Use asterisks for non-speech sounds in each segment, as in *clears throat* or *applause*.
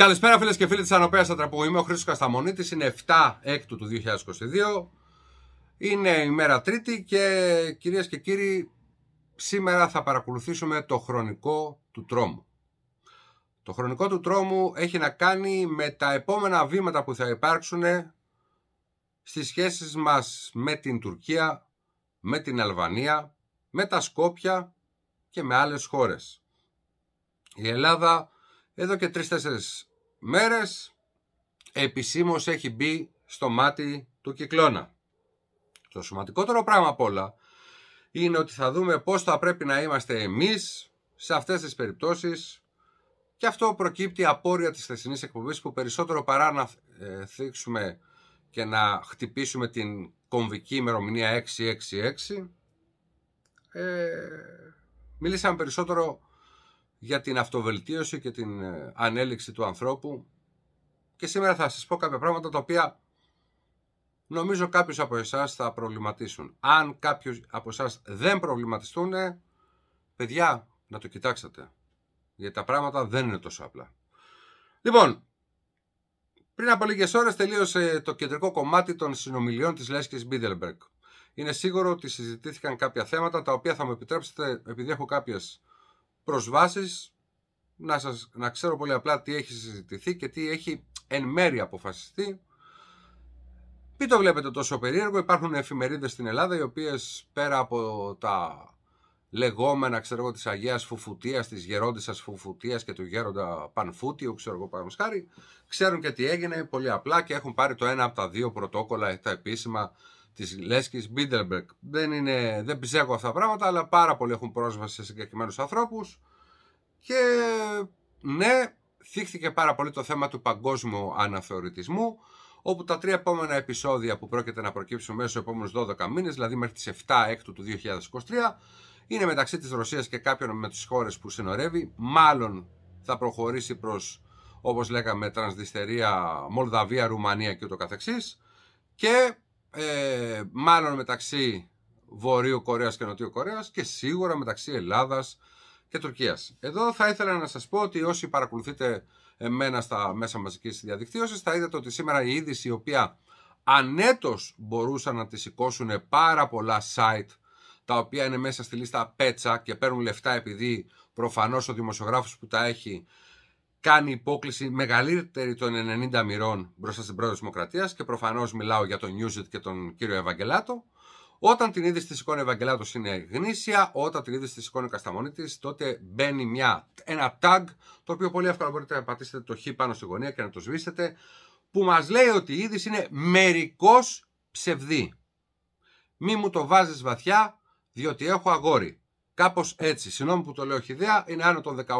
Καλησπέρα φίλες και φίλοι της Ανοπέα Ατραπού. Είμαι ο Χρήστος Κασταμονίτης. Είναι 7 έκτου του 2022. Είναι η μέρα Τρίτη και κυρίες και κύριοι, σήμερα θα παρακολουθήσουμε το χρονικό του τρόμου. Το χρονικό του τρόμου έχει να κάνει με τα επόμενα βήματα που θα υπάρξουν στις σχέσεις μας με την Τουρκία, με την Αλβανία, με τα Σκόπια και με άλλες χώρες. Η Ελλάδα εδώ και τρεις-τέσσερις μέρες επισήμως έχει μπει στο μάτι του κυκλώνα. Το σημαντικότερο πράγμα απ' όλα είναι ότι θα δούμε πώς θα πρέπει να είμαστε εμείς σε αυτές τις περιπτώσεις και αυτό προκύπτει απόρρια της θεσινής εκπομπής που περισσότερο παρά να ε, θίξουμε και να χτυπήσουμε την κομβική ημερομηνία 666 ε, μιλήσαμε περισσότερο για την αυτοβελτίωση και την ε, ανέλυξη του ανθρώπου και σήμερα θα σας πω κάποια πράγματα τα οποία νομίζω κάποιους από εσάς θα προβληματίσουν. Αν κάποιους από εσάς δεν προβληματιστούν, παιδιά, να το κοιτάξετε. Γιατί τα πράγματα δεν είναι τόσο απλά. Λοιπόν, πριν από λίγες ώρες τελείωσε το κεντρικό κομμάτι των συνομιλιών της Λέσκης Μπίδελμπεργκ. Είναι σίγουρο ότι συζητήθηκαν κάποια θέματα τα οποία θα μου επιτρέψετε, επειδή έχω κάποιες προσβάσεις να, σας, να ξέρω πολύ απλά τι έχει συζητηθεί και τι έχει εν μέρη αποφασιστεί. Μην το βλέπετε τόσο περίεργο. Υπάρχουν εφημερίδες στην Ελλάδα οι οποίες πέρα από τα λεγόμενα ξέρω εγώ της Αγίας Φουφουτίας, της Γερόντισσας Φουφουτίας και του Γέροντα Πανφούτιου, ξέρω εγώ πάνω ξέρουν και τι έγινε πολύ απλά και έχουν πάρει το ένα από τα δύο πρωτόκολλα, τα επίσημα της Λέσκης Μπίντερμπερκ. Δεν, είναι, δεν αυτά τα πράγματα, αλλά πάρα πολλοί έχουν πρόσβαση σε συγκεκριμένους ανθρώπους. Και ναι, θίχθηκε πάρα πολύ το θέμα του παγκόσμιου αναθεωρητισμού, όπου τα τρία επόμενα επεισόδια που πρόκειται να προκύψουν μέσα στους επόμενους 12 μήνες, δηλαδή μέχρι τις 7 έκτου του 2023, είναι μεταξύ της Ρωσίας και κάποιων με τις χώρες που συνορεύει. Μάλλον θα προχωρήσει προς όπως λέγαμε Τρανσδιστερία, Μολδαβία, Ρουμανία και ούτω καθεξής και ε, μάλλον μεταξύ Βορείου Κορέας και Νοτιού Κορέας και σίγουρα μεταξύ Ελλάδας και Τουρκίας. Εδώ θα ήθελα να σας πω ότι όσοι παρακολουθείτε εμένα στα μέσα μαζικής διαδικτύωσης θα είδατε ότι σήμερα η είδηση η οποία ανέτος μπορούσαν να τη σηκώσουν πάρα πολλά site τα οποία είναι μέσα στη λίστα πέτσα και παίρνουν λεφτά επειδή προφανώς ο δημοσιογράφος που τα έχει κάνει υπόκληση μεγαλύτερη των 90 μοιρών μπροστά στην πρόεδρο Δημοκρατίας και προφανώς μιλάω για τον Νιούζιτ και τον κύριο Ευαγγελάτο. Όταν την είδηση τη εικόνα Ευαγγελάτος είναι γνήσια, όταν την είδηση τη εικόνα Κασταμονίτης, τότε μπαίνει μια, ένα tag, το οποίο πολύ εύκολα μπορείτε να πατήσετε το χ πάνω στη γωνία και να το σβήσετε, που μας λέει ότι η είδηση είναι μερικώ ψευδή. Μη μου το βάζεις βαθιά, διότι έχω αγόρι. Κάπως έτσι. Συγγνώμη που το λέω χιδέα, είναι άνω των 18,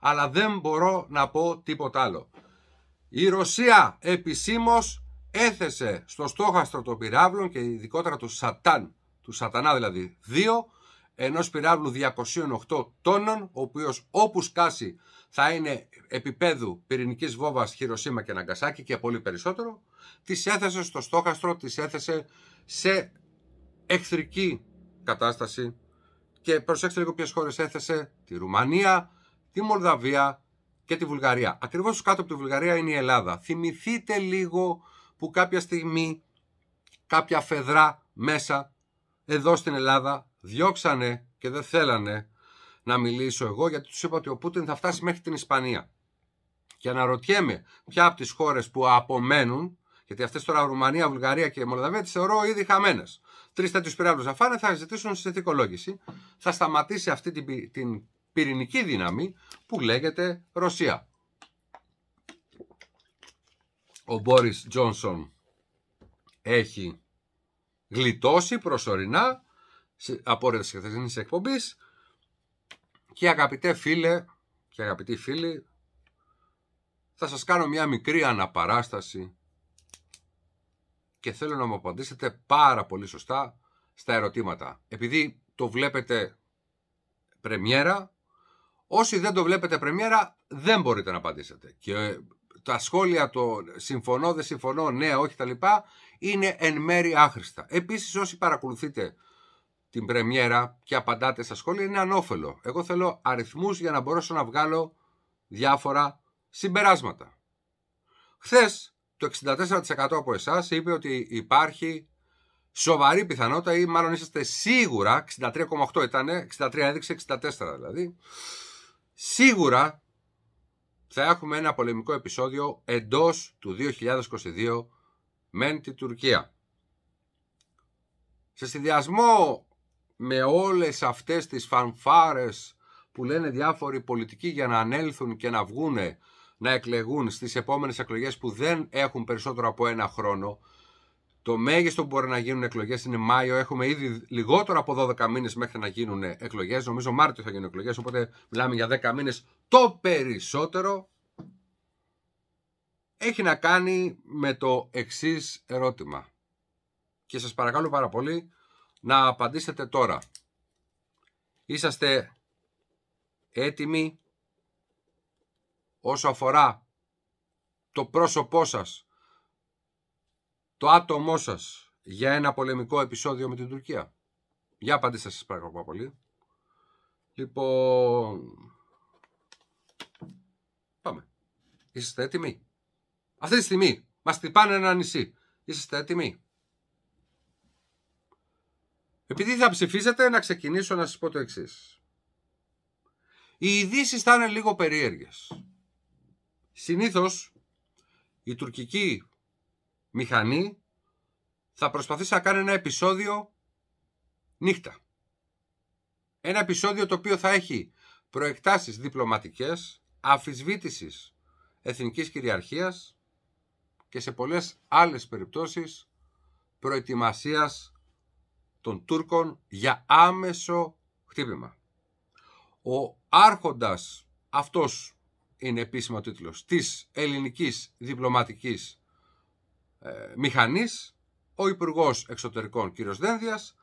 αλλά δεν μπορώ να πω τίποτα άλλο. Η Ρωσία επισήμως έθεσε στο στόχαστρο των πυράβλων και ειδικότερα του Σατάν, του Σατανά δηλαδή, δύο, ενός πυράβλου 208 τόνων, ο οποίος όπου σκάσει θα είναι επίπεδου πυρηνικής βόμβας Χειροσύμα και Ναγκασάκη και πολύ περισσότερο, τις έθεσε στο στόχαστρο, τις έθεσε σε εχθρική κατάσταση και προσέξτε λίγο ποιες χώρες έθεσε. Τη Ρουμανία, τη Μολδαβία και τη Βουλγαρία. Ακριβώς κάτω από τη Βουλγαρία είναι η Ελλάδα. Θυμηθείτε λίγο που κάποια στιγμή κάποια φεδρά μέσα εδώ στην Ελλάδα διώξανε και δεν θέλανε να μιλήσω εγώ γιατί τους είπα ότι ο Πούτιν θα φτάσει μέχρι την Ισπανία. Και αναρωτιέμαι ποια από τις χώρες που απομένουν, γιατί αυτές τώρα Ρουμανία, Βουλγαρία και Μολδαβία τις θεωρώ ήδη χαμένες τρεις τέτοιους πυράβλους θα φάνε, θα ζητήσουν συνθηκολόγηση. Θα σταματήσει αυτή την, την πυρηνική δύναμη που λέγεται Ρωσία. Ο Μπόρις Τζόνσον έχει γλιτώσει προσωρινά από όρια της εκπομπής και αγαπητέ φίλε και αγαπητοί φίλοι θα σας κάνω μια μικρή αναπαράσταση και θέλω να μου απαντήσετε πάρα πολύ σωστά στα ερωτήματα. Επειδή το βλέπετε πρεμιέρα, όσοι δεν το βλέπετε πρεμιέρα δεν μπορείτε να απαντήσετε. Και ε, τα σχόλια το συμφωνώ, δεν συμφωνώ, ναι, όχι τα λοιπά, είναι εν μέρη άχρηστα. Επίσης όσοι παρακολουθείτε την πρεμιέρα και απαντάτε στα σχόλια είναι ανώφελο. Εγώ θέλω αριθμούς για να μπορέσω να βγάλω διάφορα συμπεράσματα. Χθες το 64% από εσάς είπε ότι υπάρχει σοβαρή πιθανότητα ή μάλλον είσαστε σίγουρα, 63,8 ήταν, 63 έδειξε, 64 δηλαδή, σίγουρα θα έχουμε ένα πολεμικό επεισόδιο εντός του 2022 με τη Τουρκία. Σε συνδυασμό με όλες αυτές τις φανφάρες που λένε διάφοροι πολιτικοί για να ανέλθουν και να βγούνε να εκλεγούν στις επόμενες εκλογές που δεν έχουν περισσότερο από ένα χρόνο. Το μέγιστο που μπορεί να γίνουν εκλογές είναι Μάιο. Έχουμε ήδη λιγότερο από 12 μήνες μέχρι να γίνουν εκλογές. Νομίζω Μάρτιο θα γίνουν εκλογές, οπότε μιλάμε για 10 μήνες το περισσότερο. Έχει να κάνει με το εξής ερώτημα. Και σας παρακαλώ πάρα πολύ να απαντήσετε τώρα. Είσαστε έτοιμοι όσο αφορά το πρόσωπό σας, το άτομό σας για ένα πολεμικό επεισόδιο με την Τουρκία. Για απαντήστε σας παρακαλώ πολύ. Λοιπόν, πάμε. Είστε έτοιμοι. Αυτή τη στιγμή μας τυπάνε ένα νησί. Είστε έτοιμοι. Επειδή θα ψηφίζετε, να ξεκινήσω να σας πω το εξής. Οι ειδήσεις θα είναι λίγο περίεργες. Συνήθως η τουρκική μηχανή θα προσπαθήσει να κάνει ένα επεισόδιο νύχτα. Ένα επεισόδιο το οποίο θα έχει προεκτάσεις διπλωματικές, αφισβήτησης εθνικής κυριαρχίας και σε πολλές άλλες περιπτώσεις προετοιμασίας των Τούρκων για άμεσο χτύπημα. Ο άρχοντας αυτός είναι επίσημα τίτλος της ελληνικής διπλωματικής ε, μηχανής ο υπουργός Εξωτερικών κ. Δένδιας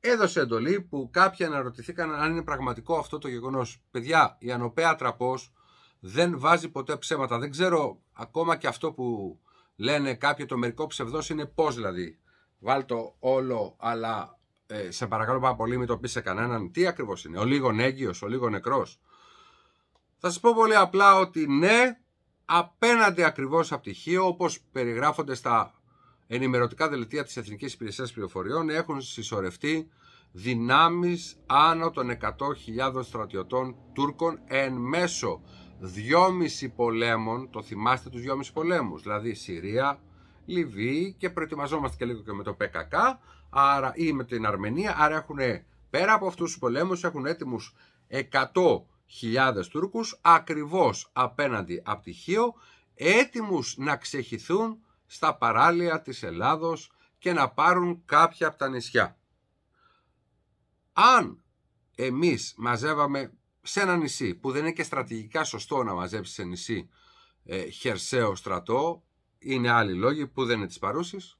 έδωσε εντολή που κάποιοι αναρωτηθήκαν αν είναι πραγματικό αυτό το γεγονός. Παιδιά, η Ανοπέα Τραπός δεν βάζει ποτέ ψέματα. Δεν ξέρω ακόμα και αυτό που λένε κάποιοι το μερικό ψευδός είναι πώς δηλαδή. Βάλ όλο αλλά ε, σε παρακαλώ πάρα πολύ μην το πεις σε κανέναν τι ακριβώς είναι. Ο λίγο έγκυος, ο λίγο νεκρός. Θα σας πω πολύ απλά ότι ναι, απέναντι ακριβώς από τυχείο, όπως περιγράφονται στα ενημερωτικά δελτία της Εθνικής Υπηρεσίας Πληροφοριών, έχουν συσσωρευτεί δυνάμεις άνω των 100.000 στρατιωτών Τούρκων εν μέσω δυόμιση πολέμων, το θυμάστε τους δυόμιση πολέμους, δηλαδή Συρία, Λιβύη και προετοιμαζόμαστε και λίγο και με το ΠΚΚ άρα, ή με την Αρμενία, άρα έχουν πέρα από αυτούς τους πολέμους έχουν έτοιμους 100 χιλιάδες Τούρκους ακριβώς απέναντι από τη Χίο, έτοιμους να ξεχυθούν στα παράλια της Ελλάδος και να πάρουν κάποια από τα νησιά. Αν εμείς μαζεύαμε σε ένα νησί που δεν είναι και στρατηγικά σωστό να μαζέψεις σε νησί ε, χερσαίο στρατό, είναι άλλοι λόγοι που δεν είναι της παρούσης,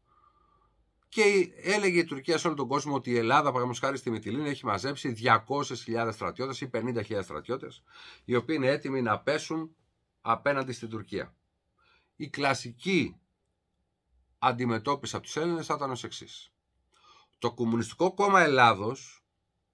και έλεγε η Τουρκία σε όλο τον κόσμο ότι η Ελλάδα, παραδείγματος χάρη στη Μυτιλίνη, έχει μαζέψει 200.000 στρατιώτες ή 50.000 στρατιώτες, οι οποίοι είναι έτοιμοι να πέσουν απέναντι στην Τουρκία. Η κλασική αντιμετώπιση από τους Έλληνες θα ήταν ως εξής. Το Κομμουνιστικό Κόμμα Ελλάδος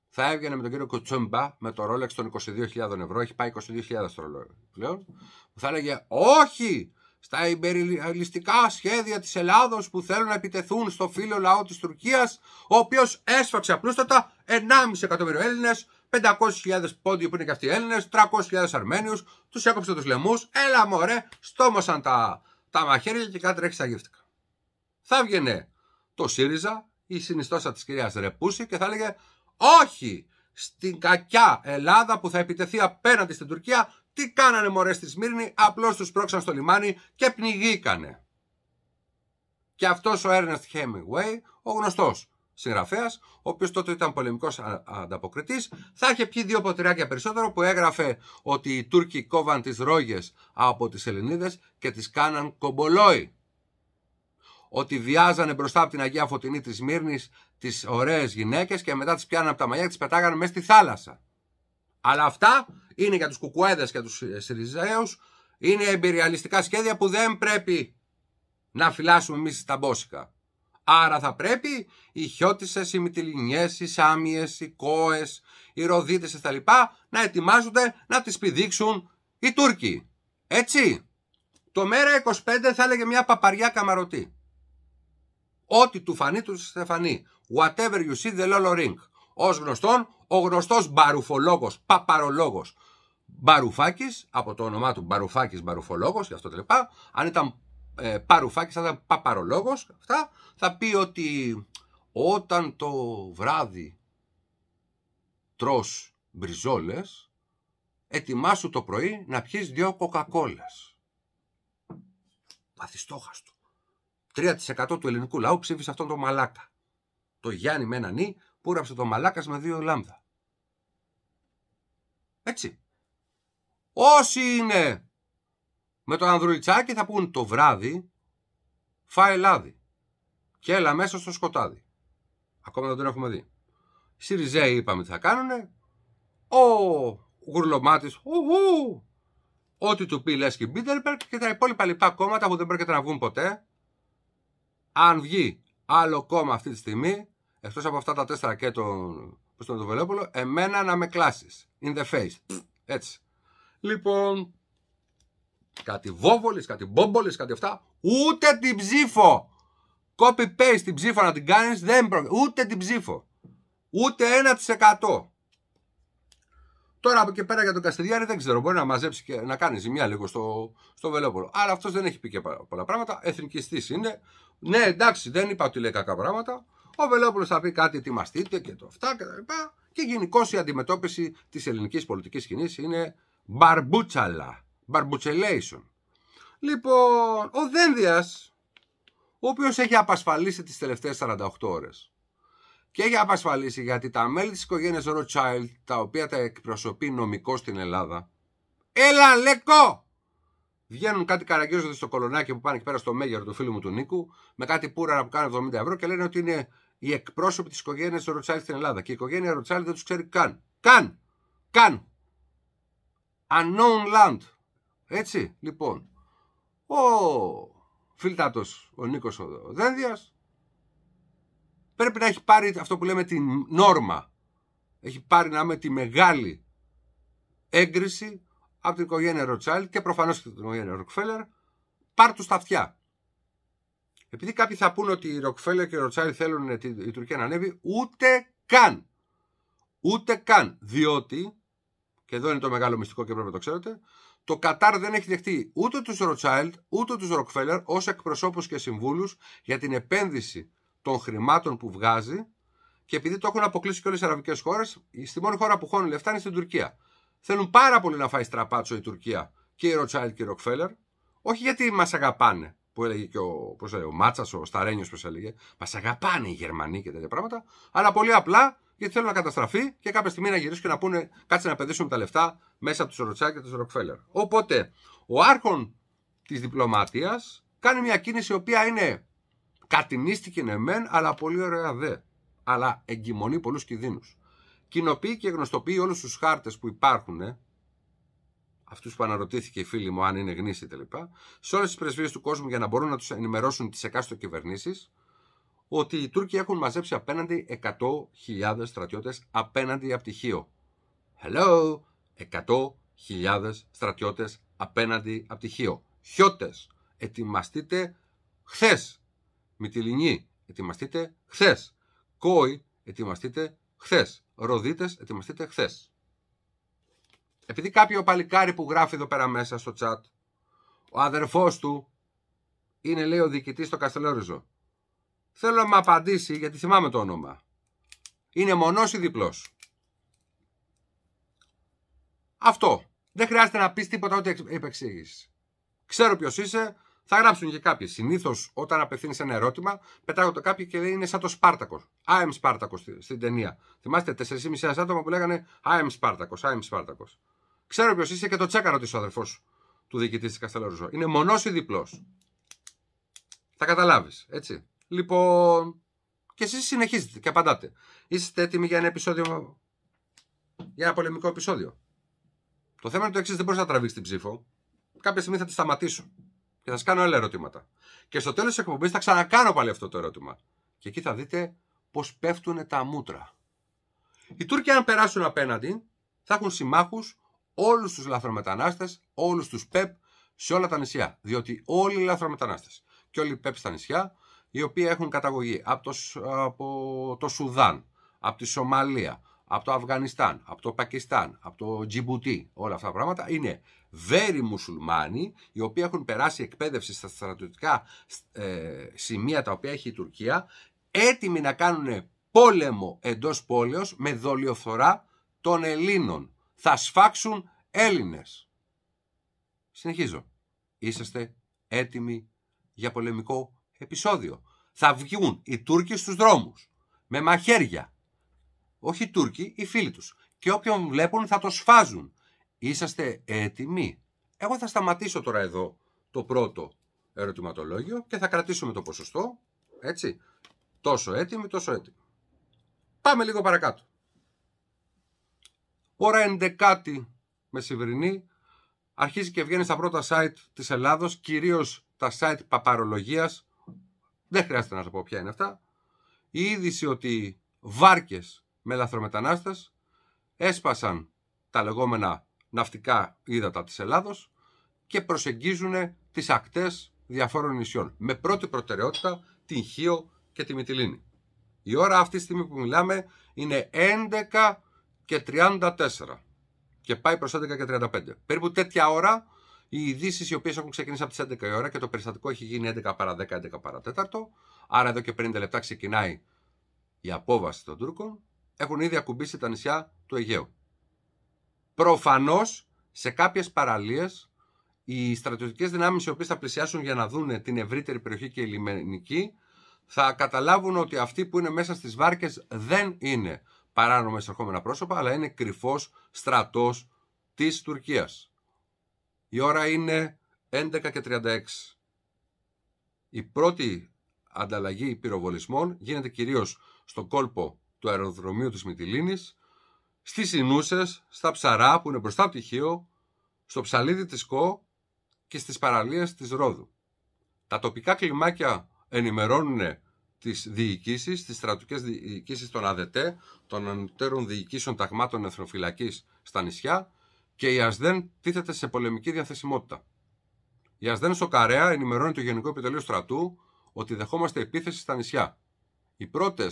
θα έβγαινε με τον κύριο Κουτσούμπα με το Rolex των 22.000 ευρώ, έχει πάει 22.000 το ρολόι πλέον, που θα έλεγε Όχι! στα υπεριλιστικά σχέδια της Ελλάδος που θέλουν να επιτεθούν στο φίλο λαό της Τουρκίας, ο οποίος έσφαξε απλούστατα 1,5 εκατομμύριο Έλληνες, 500.000 πόντιοι που είναι και αυτοί οι Έλληνες, 300.000 Αρμένιους, τους έκοψε τους λαιμούς, έλα μωρέ, στόμωσαν τα, τα μαχαίρια και κάτι τρέχει στα Θα βγαινε το ΣΥΡΙΖΑ, η συνιστόσα της κυρίας Ρεπούση και θα έλεγε «Όχι, στην κακιά Ελλάδα που θα επιτεθεί απέναντι στην Τουρκία τι κάνανε μωρέ στη Σμύρνη, απλώς τους πρόξαν στο λιμάνι και πνιγήκανε. Και αυτός ο Έρνεστ Χέμιγουέι, ο γνωστός συγγραφέας, ο οποίος τότε ήταν πολεμικός ανταποκριτής, θα είχε πιει δύο ποτηράκια περισσότερο που έγραφε ότι οι Τούρκοι κόβαν τις ρόγες από τις Ελληνίδες και τις κάναν κομπολόι. Ότι βιάζανε μπροστά από την Αγία Φωτεινή της Σμύρνης τις ωραίες γυναίκες και μετά τις πιάνανε από τα μαλλιά και τις πετάγανε μέσα στη θάλασσα. Αλλά αυτά είναι για τους κουκουέδες και τους ε, Σιριζαίους, είναι εμπειριαλιστικά σχέδια που δεν πρέπει να φυλάσσουμε εμείς τα μπόσικα. Άρα θα πρέπει οι χιώτισες, οι μυτιλινιές, οι σάμιες, οι κόες, οι ροδίτες λοιπά να ετοιμάζονται να τις πηδήξουν οι Τούρκοι. Έτσι. Το μέρα 25 θα έλεγε μια παπαριά καμαρωτή. Ό,τι του φανεί του θα Whatever you see the lolo ring. Ως γνωστόν, ο γνωστός μπαρουφολόγος, παπαρολόγος, Μπαρουφάκης, από το όνομά του Μπαρουφάκης Μπαρουφολόγος γι' αυτό τελεπά. Αν ήταν ε, Παρουφάκη, θα ήταν Παπαρολόγος, αυτά θα πει ότι όταν το βράδυ τρως μπριζόλες, ετοιμάσου το πρωί να πιεις δυο κοκακόλες. Παθιστόχαστο. 3% του ελληνικού λαού ψήφισε αυτόν τον μαλάκα. Το Γιάννη με έναν που έγραψε τον μαλάκας με δύο λάμδα. Έτσι. Όσοι είναι με το ανδρουλιτσάκι θα πούν το βράδυ φάει λάδι και έλα μέσα στο σκοτάδι. Ακόμα δεν τον έχουμε δει. Σιριζέοι είπαμε τι θα κάνουνε. Ο γουρλωμάτης, ό,τι του πει λες και και τα υπόλοιπα λοιπά κόμματα που δεν πρόκειται να βγουν ποτέ. Αν βγει άλλο κόμμα αυτή τη στιγμή, εκτός από αυτά τα τέσσερα και τον, που Βελόπουλο, εμένα να με κλάσεις. In the face. Έτσι. Λοιπόν, κάτι βόβολες, κάτι μπόμπολες, κάτι αυτά. Ούτε την ψήφο. Copy-paste την ψήφο να την κάνεις, δεν προ... Ούτε την ψήφο. Ούτε 1%. Τώρα από εκεί πέρα για τον Καστιδιάρη δεν ξέρω. Μπορεί να μαζέψει και να κάνει ζημιά λίγο στο, στο Αλλά αυτός δεν έχει πει και πολλά πράγματα. Εθνικιστής είναι. Ναι, εντάξει, δεν είπα ότι λέει κακά πράγματα. Ο Βελόπουλος θα πει κάτι, ετοιμαστείτε και το αυτά και τα λοιπά. Και γενικώς η αντιμετώπιση της ελληνικής πολιτικής κοινή είναι Μπαρμπούτσαλα. Μπαρμπουτσελέισον. Λοιπόν, ο Δένδιας, ο οποίος έχει απασφαλίσει τις τελευταίες 48 ώρες και έχει απασφαλίσει γιατί τα μέλη της οικογένειας Ροτσάιλ τα οποία τα εκπροσωπεί νομικό στην Ελλάδα, έλα λεκό! Βγαίνουν κάτι καραγκιόζοντε στο κολονάκι που πάνε εκεί πέρα στο μέγερο του φίλου μου του Νίκου, με κάτι πούρα που κάνει 70 ευρώ και λένε ότι είναι οι εκπρόσωποι της οικογένειας Ροτσάιλ στην Ελλάδα. Και η οικογένεια Rothschild δεν τους ξέρει καν. Καν! Καν! Unknown Land. Έτσι, λοιπόν. Ο φιλτάτος ο Νίκος ο Δένδιας πρέπει να έχει πάρει αυτό που λέμε την νόρμα. Έχει πάρει να με τη μεγάλη έγκριση από την οικογένεια Ροτσάλ και προφανώς και την οικογένεια Ροκφέλλερ πάρ' τους στα αυτιά. Επειδή κάποιοι θα πούνε ότι οι Ροκφέλλερ και οι Ροτσάλ θέλουν η Τουρκία να ανέβει, ούτε καν. Ούτε καν. Διότι και εδώ είναι το μεγάλο μυστικό και πρέπει να το ξέρετε, το Κατάρ δεν έχει δεχτεί ούτε τους Ροτσάιλτ, ούτε τους Ροκφέλλερ ως εκπροσώπους και συμβούλους για την επένδυση των χρημάτων που βγάζει και επειδή το έχουν αποκλείσει και όλες οι αραβικές χώρες, στη μόνη χώρα που χώνουν λεφτά είναι στην Τουρκία. Θέλουν πάρα πολύ να φάει στραπάτσο η Τουρκία και οι Ροτσάιλτ και οι Ροκφέλλερ, όχι γιατί μας αγαπάνε, που έλεγε και ο, πώς ο Μάτσας, ο Σταρένιος έλεγε, μας αγαπάνε οι Γερμανοί και τέτοια πράγματα, αλλά πολύ απλά γιατί θέλουν να καταστραφεί και κάποια στιγμή να γυρίσουν και να πούνε κάτσε να παιδίσουν τα λεφτά μέσα από τους Ροτσάκ και τους Ροκφέλλερ. Οπότε ο άρχον της διπλωματίας κάνει μια κίνηση η οποία είναι κατηνίστηκε ναι μεν, αλλά πολύ ωραία δε. Αλλά εγκυμονεί πολλούς κινδύνους. Κοινοποιεί και γνωστοποιεί όλους τους χάρτες που υπάρχουν αυτούς που αναρωτήθηκε η φίλη μου αν είναι γνήσιοι κλπ., σε όλες τις πρεσβείες του κόσμου για να μπορούν να τους ενημερώσουν τις εκάστοτε κυβερνήσεις, ότι οι Τούρκοι έχουν μαζέψει απέναντι 100.000 στρατιώτες απέναντι από Χίο. Hello! 100.000 στρατιώτες απέναντι από Χίο. Χιώτες! Ετοιμαστείτε χθες! Μυτιλινή! Ετοιμαστείτε χθες! Κόι! Ετοιμαστείτε χθες! Ροδίτες! Ετοιμαστείτε χθες! Επειδή κάποιο παλικάρι που γράφει εδώ πέρα μέσα στο chat, ο αδερφός του είναι λέει ο διοικητής στο Καστελόριζο. Θέλω να μου απαντήσει γιατί θυμάμαι το όνομα. Είναι μονός ή διπλός. Αυτό. Δεν χρειάζεται να πεις τίποτα ό,τι επεξήγησες. Ξέρω ποιος είσαι, θα γράψουν και κάποιοι. Συνήθως όταν απευθύνεις ένα ερώτημα, το κάποιοι και λέει είναι σαν το Σπάρτακος. I am Σπάρτακος στην ταινία. Θυμάστε 4,5 άτομα που λέγανε I am Σπάρτακος, I Σπάρτακος. Ξέρω ποιος είσαι και το τσέκαρο της ο αδερφός του διοικητή της Καστελόριζο. Είναι μονός ή διπλός. Θα καταλάβεις, έτσι. Λοιπόν, και εσείς συνεχίζετε και απαντάτε. Είστε έτοιμοι για ένα επεισόδιο. Για ένα πολεμικό επεισόδιο. Το θέμα είναι το εξής: δεν μπορείς να τραβήξεις την ψήφο. Κάποια στιγμή θα τη σταματήσω και θα σας κάνω άλλα ερωτήματα. Και στο τέλος της εκπομπής θα ξανακάνω πάλι αυτό το ερώτημα. Και εκεί θα δείτε πώς πέφτουν τα μούτρα. Οι Τούρκοι, αν περάσουν απέναντι, θα έχουν συμμάχους όλους τους λαθρομετανάστες, όλους τους ΠΕΠ σε όλα τα νησιά. Διότι όλοι οι λαθρομετανάστες και όλοι οι ΠΕΠ στα νησιά, οι οποίοι έχουν καταγωγή από το, Σουδάν, από τη Σομαλία, από το Αφγανιστάν, από το Πακιστάν, από το Τζιμπουτί, όλα αυτά τα πράγματα, είναι βέροι μουσουλμάνοι, οι οποίοι έχουν περάσει εκπαίδευση στα στρατιωτικά ε, σημεία τα οποία έχει η Τουρκία, έτοιμοι να κάνουν πόλεμο εντός πόλεως με δολιοφθορά των Ελλήνων θα σφάξουν Έλληνες. Συνεχίζω. Είσαστε έτοιμοι για πολεμικό επεισόδιο. Θα βγουν οι Τούρκοι στους δρόμους. Με μαχαίρια. Όχι οι Τούρκοι, οι φίλοι τους. Και όποιον βλέπουν θα το σφάζουν. Είσαστε έτοιμοι. Εγώ θα σταματήσω τώρα εδώ το πρώτο ερωτηματολόγιο και θα κρατήσουμε το ποσοστό. Έτσι. Τόσο έτοιμοι, τόσο έτοιμοι. Πάμε λίγο παρακάτω ώρα 11 μεσημερινή αρχίζει και βγαίνει στα πρώτα site της Ελλάδος, κυρίως τα site παπαρολογίας, δεν χρειάζεται να σας πω ποια είναι αυτά, η είδηση ότι βάρκες με λαθρομετανάστες έσπασαν τα λεγόμενα ναυτικά ύδατα της Ελλάδος και προσεγγίζουν τις ακτές διαφόρων νησιών. Με πρώτη προτεραιότητα την Χίο και τη Μυτιλίνη. Η ώρα αυτή τη στιγμή που μιλάμε είναι 11 και 34 και πάει προς 11 και 35. Περίπου τέτοια ώρα οι ειδήσεις οι οποίες έχουν ξεκινήσει από τις 11 η ώρα και το περιστατικό έχει γίνει 11 παρα 10, 11 παρα 4, άρα εδώ και 50 λεπτά ξεκινάει η απόβαση των Τούρκων, έχουν ήδη ακουμπήσει τα νησιά του Αιγαίου. Προφανώς σε κάποιες παραλίες οι στρατιωτικές δυνάμεις οι οποίες θα πλησιάσουν για να δουν την ευρύτερη περιοχή και η λιμενική θα καταλάβουν ότι αυτοί που είναι μέσα στις βάρκες δεν είναι παράνομα εισερχόμενα πρόσωπα, αλλά είναι κρυφός στρατός της Τουρκίας. Η ώρα είναι 11.36. Η πρώτη ανταλλαγή πυροβολισμών γίνεται κυρίως στον κόλπο του αεροδρομίου της Μυτιλήνης, στις Ινούσες, στα Ψαρά που είναι μπροστά από τυχείο, στο ψαλίδι της Κο και στις παραλίες της Ρόδου. Τα τοπικά κλιμάκια ενημερώνουν τις διοικήσεις, τις στρατικές διοικήσεις των ΑΔΤ, των ανωτέρων διοικήσεων ταγμάτων εθνοφυλακής στα νησιά και η ΑΣΔΕΝ τίθεται σε πολεμική διαθεσιμότητα. Η ΑΣΔΕΝ στο Καρέα ενημερώνει το Γενικό Επιτελείο Στρατού ότι δεχόμαστε επίθεση στα νησιά. Οι πρώτες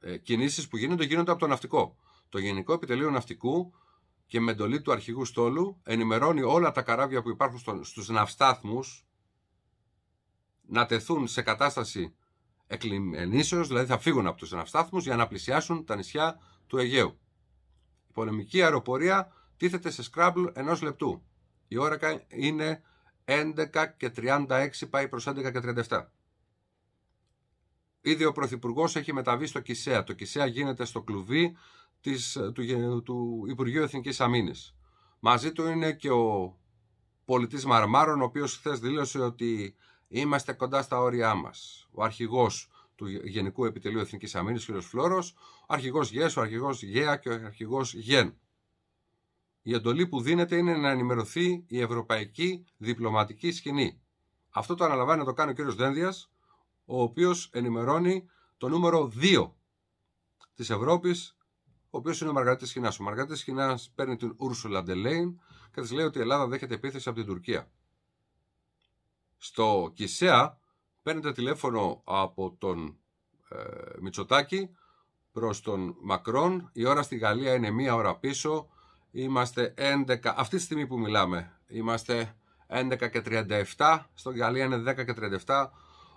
ε, κινήσεις που γίνονται γίνονται από το ναυτικό. Το Γενικό Επιτελείο Ναυτικού και με εντολή του αρχηγού στόλου ενημερώνει όλα τα καράβια που υπάρχουν στους ναυστάθμους να τεθούν σε κατάσταση εκκλημενήσεως, δηλαδή θα φύγουν από τους εναυστάθμους για να πλησιάσουν τα νησιά του Αιγαίου. Η πολεμική αεροπορία τίθεται σε σκράμπλ ενός λεπτού. Η ώρα είναι 11 και 36 πάει προς 11 και 37. Ήδη ο Πρωθυπουργός έχει μεταβεί στο Κισέα. Το Κισέα γίνεται στο κλουβί της, του, του Υπουργείου Εθνικής Αμήνης. Μαζί του είναι και ο πολιτής Μαρμάρων, ο οποίος χθες δήλωσε ότι Είμαστε κοντά στα όρια μας. Ο αρχηγός του Γενικού Επιτελείου Εθνικής Αμήνης, κ. Φλόρο, ο αρχηγός ΓΕΣ, ο αρχηγός ΓΕΑ και ο αρχηγός ΓΕΝ. Η εντολή που δίνεται είναι να ενημερωθεί η ευρωπαϊκή διπλωματική σκηνή. Αυτό το αναλαμβάνει να το κάνει ο κ. Δένδιας, ο οποίος ενημερώνει το νούμερο 2 της Ευρώπης, ο οποίος είναι ο Μαργαρίτης Χινά. Ο Μαργαρίτης Χινά παίρνει την Ούρσουλα Ντελέιν και της λέει ότι η Ελλάδα δέχεται επίθεση από την Τουρκία στο Κισεά παίρνετε τηλέφωνο από τον ε, Μητσοτάκη προς τον Μακρόν. Η ώρα στη Γαλλία είναι μία ώρα πίσω. Είμαστε 11, αυτή τη στιγμή που μιλάμε, είμαστε 11 και 37, στο Γαλλία είναι 10 και 37.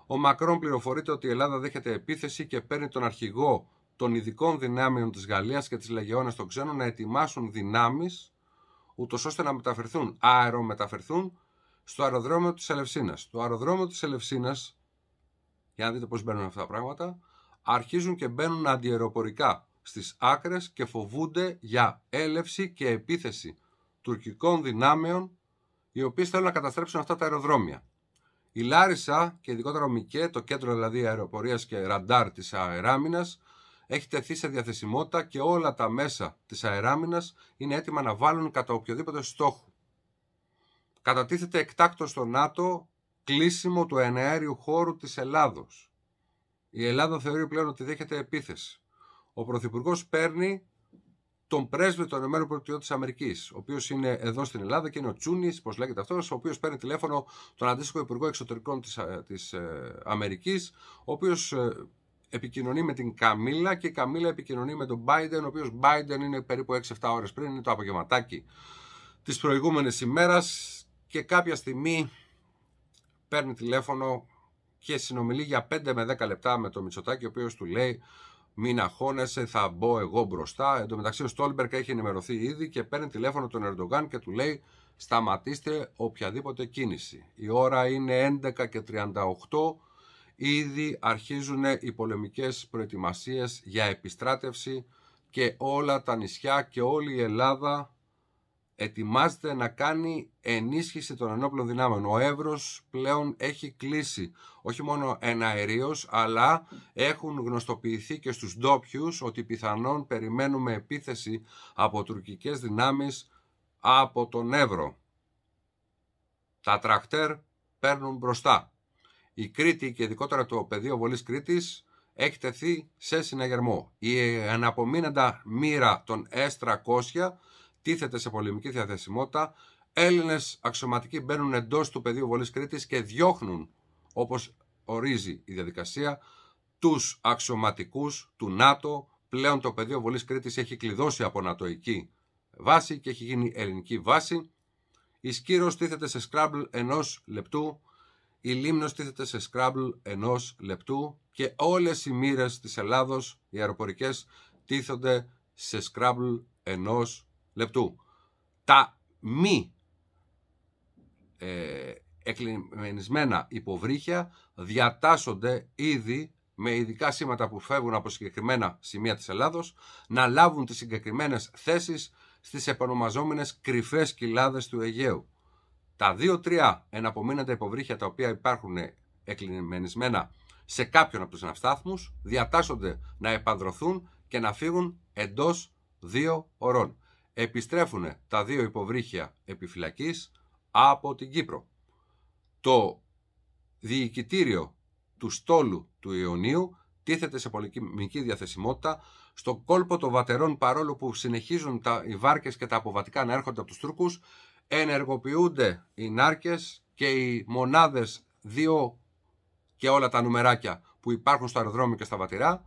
Ο Μακρόν πληροφορείται ότι η Ελλάδα δέχεται επίθεση και παίρνει τον αρχηγό των ειδικών δυνάμεων της Γαλλίας και της Λεγεώνας των Ξένων να ετοιμάσουν δυνάμεις, ούτως ώστε να μεταφερθούν, αερομεταφερθούν στο αεροδρόμιο της Ελευσίνας. Το αεροδρόμιο της Ελευσίνας, για να δείτε πώς μπαίνουν αυτά τα πράγματα, αρχίζουν και μπαίνουν αντιεροπορικά στις άκρες και φοβούνται για έλευση και επίθεση τουρκικών δυνάμεων οι οποίες θέλουν να καταστρέψουν αυτά τα αεροδρόμια. Η Λάρισα και ειδικότερα ο Μικέ, το κέντρο δηλαδή αεροπορίας και ραντάρ της αεράμινας, έχει τεθεί σε διαθεσιμότητα και όλα τα μέσα της αεράμινας είναι έτοιμα να βάλουν κατά οποιοδήποτε στόχο κατατίθεται εκτάκτο στο ΝΑΤΟ κλείσιμο του εναέριου χώρου της Ελλάδος. Η Ελλάδα θεωρεί πλέον ότι δέχεται επίθεση. Ο Πρωθυπουργός παίρνει τον πρέσβη των ΗΠΑ της Αμερικής, ο οποίος είναι εδώ στην Ελλάδα και είναι ο Τσούνης, όπω λέγεται αυτός, ο οποίος παίρνει τηλέφωνο τον αντίστοιχο Υπουργό Εξωτερικών της της, ε, ε, Αμερικής, ο οποίος ε, επικοινωνεί με την Καμίλα και η Καμίλα επικοινωνεί με τον Biden, ο οποίος Biden είναι περίπου 6-7 ώρες πριν, είναι το απογευματάκι της προηγούμενης ημέρας και κάποια στιγμή παίρνει τηλέφωνο και συνομιλεί για 5 με 10 λεπτά με τον Μητσοτάκη, ο οποίος του λέει μην αγχώνεσαι, θα μπω εγώ μπροστά. Εν τω μεταξύ ο Στόλμπερκ έχει ενημερωθεί ήδη και παίρνει τηλέφωνο τον Ερντογάν και του λέει σταματήστε οποιαδήποτε κίνηση. Η ώρα είναι 11 και 38, ήδη αρχίζουν οι πολεμικές προετοιμασίες για επιστράτευση και όλα τα νησιά και όλη η Ελλάδα ετοιμάζεται να κάνει ενίσχυση των ενόπλων δυνάμεων. Ο Εύρος πλέον έχει κλείσει, όχι μόνο εναερίως, αλλά έχουν γνωστοποιηθεί και στους ντόπιου ότι πιθανόν περιμένουμε επίθεση από τουρκικές δυνάμεις από τον Εύρο. Τα τρακτέρ παίρνουν μπροστά. Η Κρήτη και ειδικότερα το πεδίο βολής Κρήτης έχει τεθεί σε συναγερμό. Η αναπομείνοντα μοίρα των S300 τίθεται σε πολεμική διαθεσιμότητα. Έλληνες αξιωματικοί μπαίνουν εντός του πεδίου βολής Κρήτης και διώχνουν, όπως ορίζει η διαδικασία, τους αξιωματικούς του ΝΑΤΟ. Πλέον το πεδίο βολής Κρήτης έχει κλειδώσει από νατοϊκή βάση και έχει γίνει ελληνική βάση. Η Σκύρος τίθεται σε σκράμπλ ενός λεπτού, η Λίμνος τίθεται σε σκράμπλ ενός λεπτού και όλες οι μοίρες της Ελλάδος, οι αεροπορικές τίθονται σε σκράμπλ λεπτού λεπτού. Τα μη ε, υποβρύχια διατάσσονται ήδη με ειδικά σήματα που φεύγουν από συγκεκριμένα σημεία της Ελλάδος να λάβουν τις συγκεκριμένες θέσεις στις επανομαζόμενες κρυφές κοιλάδες του Αιγαίου. Τα δύο-τρία εναπομείνοντα υποβρύχια τα οποία υπάρχουν εκλειμενισμένα σε κάποιον από τους ναυστάθμους διατάσσονται να επανδροθούν και να φύγουν εντός δύο ωρών επιστρέφουν τα δύο υποβρύχια επιφυλακής από την Κύπρο. Το διοικητήριο του στόλου του Ιωνίου τίθεται σε πολεμική διαθεσιμότητα στο κόλπο των βατερών παρόλο που συνεχίζουν τα, οι βάρκες και τα αποβατικά να έρχονται από τους Τούρκους ενεργοποιούνται οι νάρκες και οι μονάδες δύο και όλα τα νουμεράκια που υπάρχουν στο αεροδρόμιο και στα βατηρά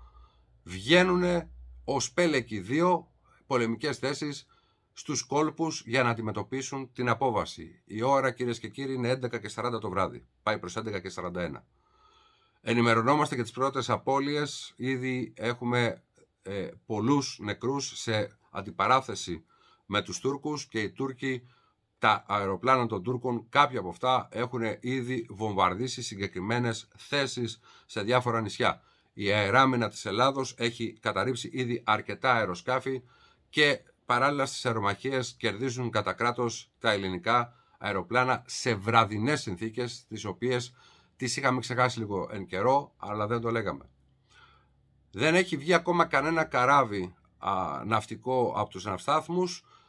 βγαίνουν ως πέλεκοι δύο πολεμικές θέσεις στους κόλπους για να αντιμετωπίσουν την απόβαση. Η ώρα κυρίες και κύριοι είναι 11.40 το βράδυ. Πάει προς 11.41. Ενημερωνόμαστε για τις πρώτες απώλειες. Ήδη έχουμε ε, πολλούς νεκρούς σε αντιπαράθεση με τους Τούρκους και οι Τούρκοι, τα αεροπλάνα των Τούρκων, κάποια από αυτά έχουν ήδη βομβαρδίσει συγκεκριμένες θέσεις σε διάφορα νησιά. Η αεράμινα της Ελλάδος έχει καταρρύψει ήδη αρκετά αεροσκάφη και παράλληλα στις αερομαχίες κερδίζουν κατά κράτος τα ελληνικά αεροπλάνα σε βραδινές συνθήκες, τις οποίες τις είχαμε ξεχάσει λίγο εν καιρό, αλλά δεν το λέγαμε. Δεν έχει βγει ακόμα κανένα καράβι ναυτικό από τους ναυστάθμους,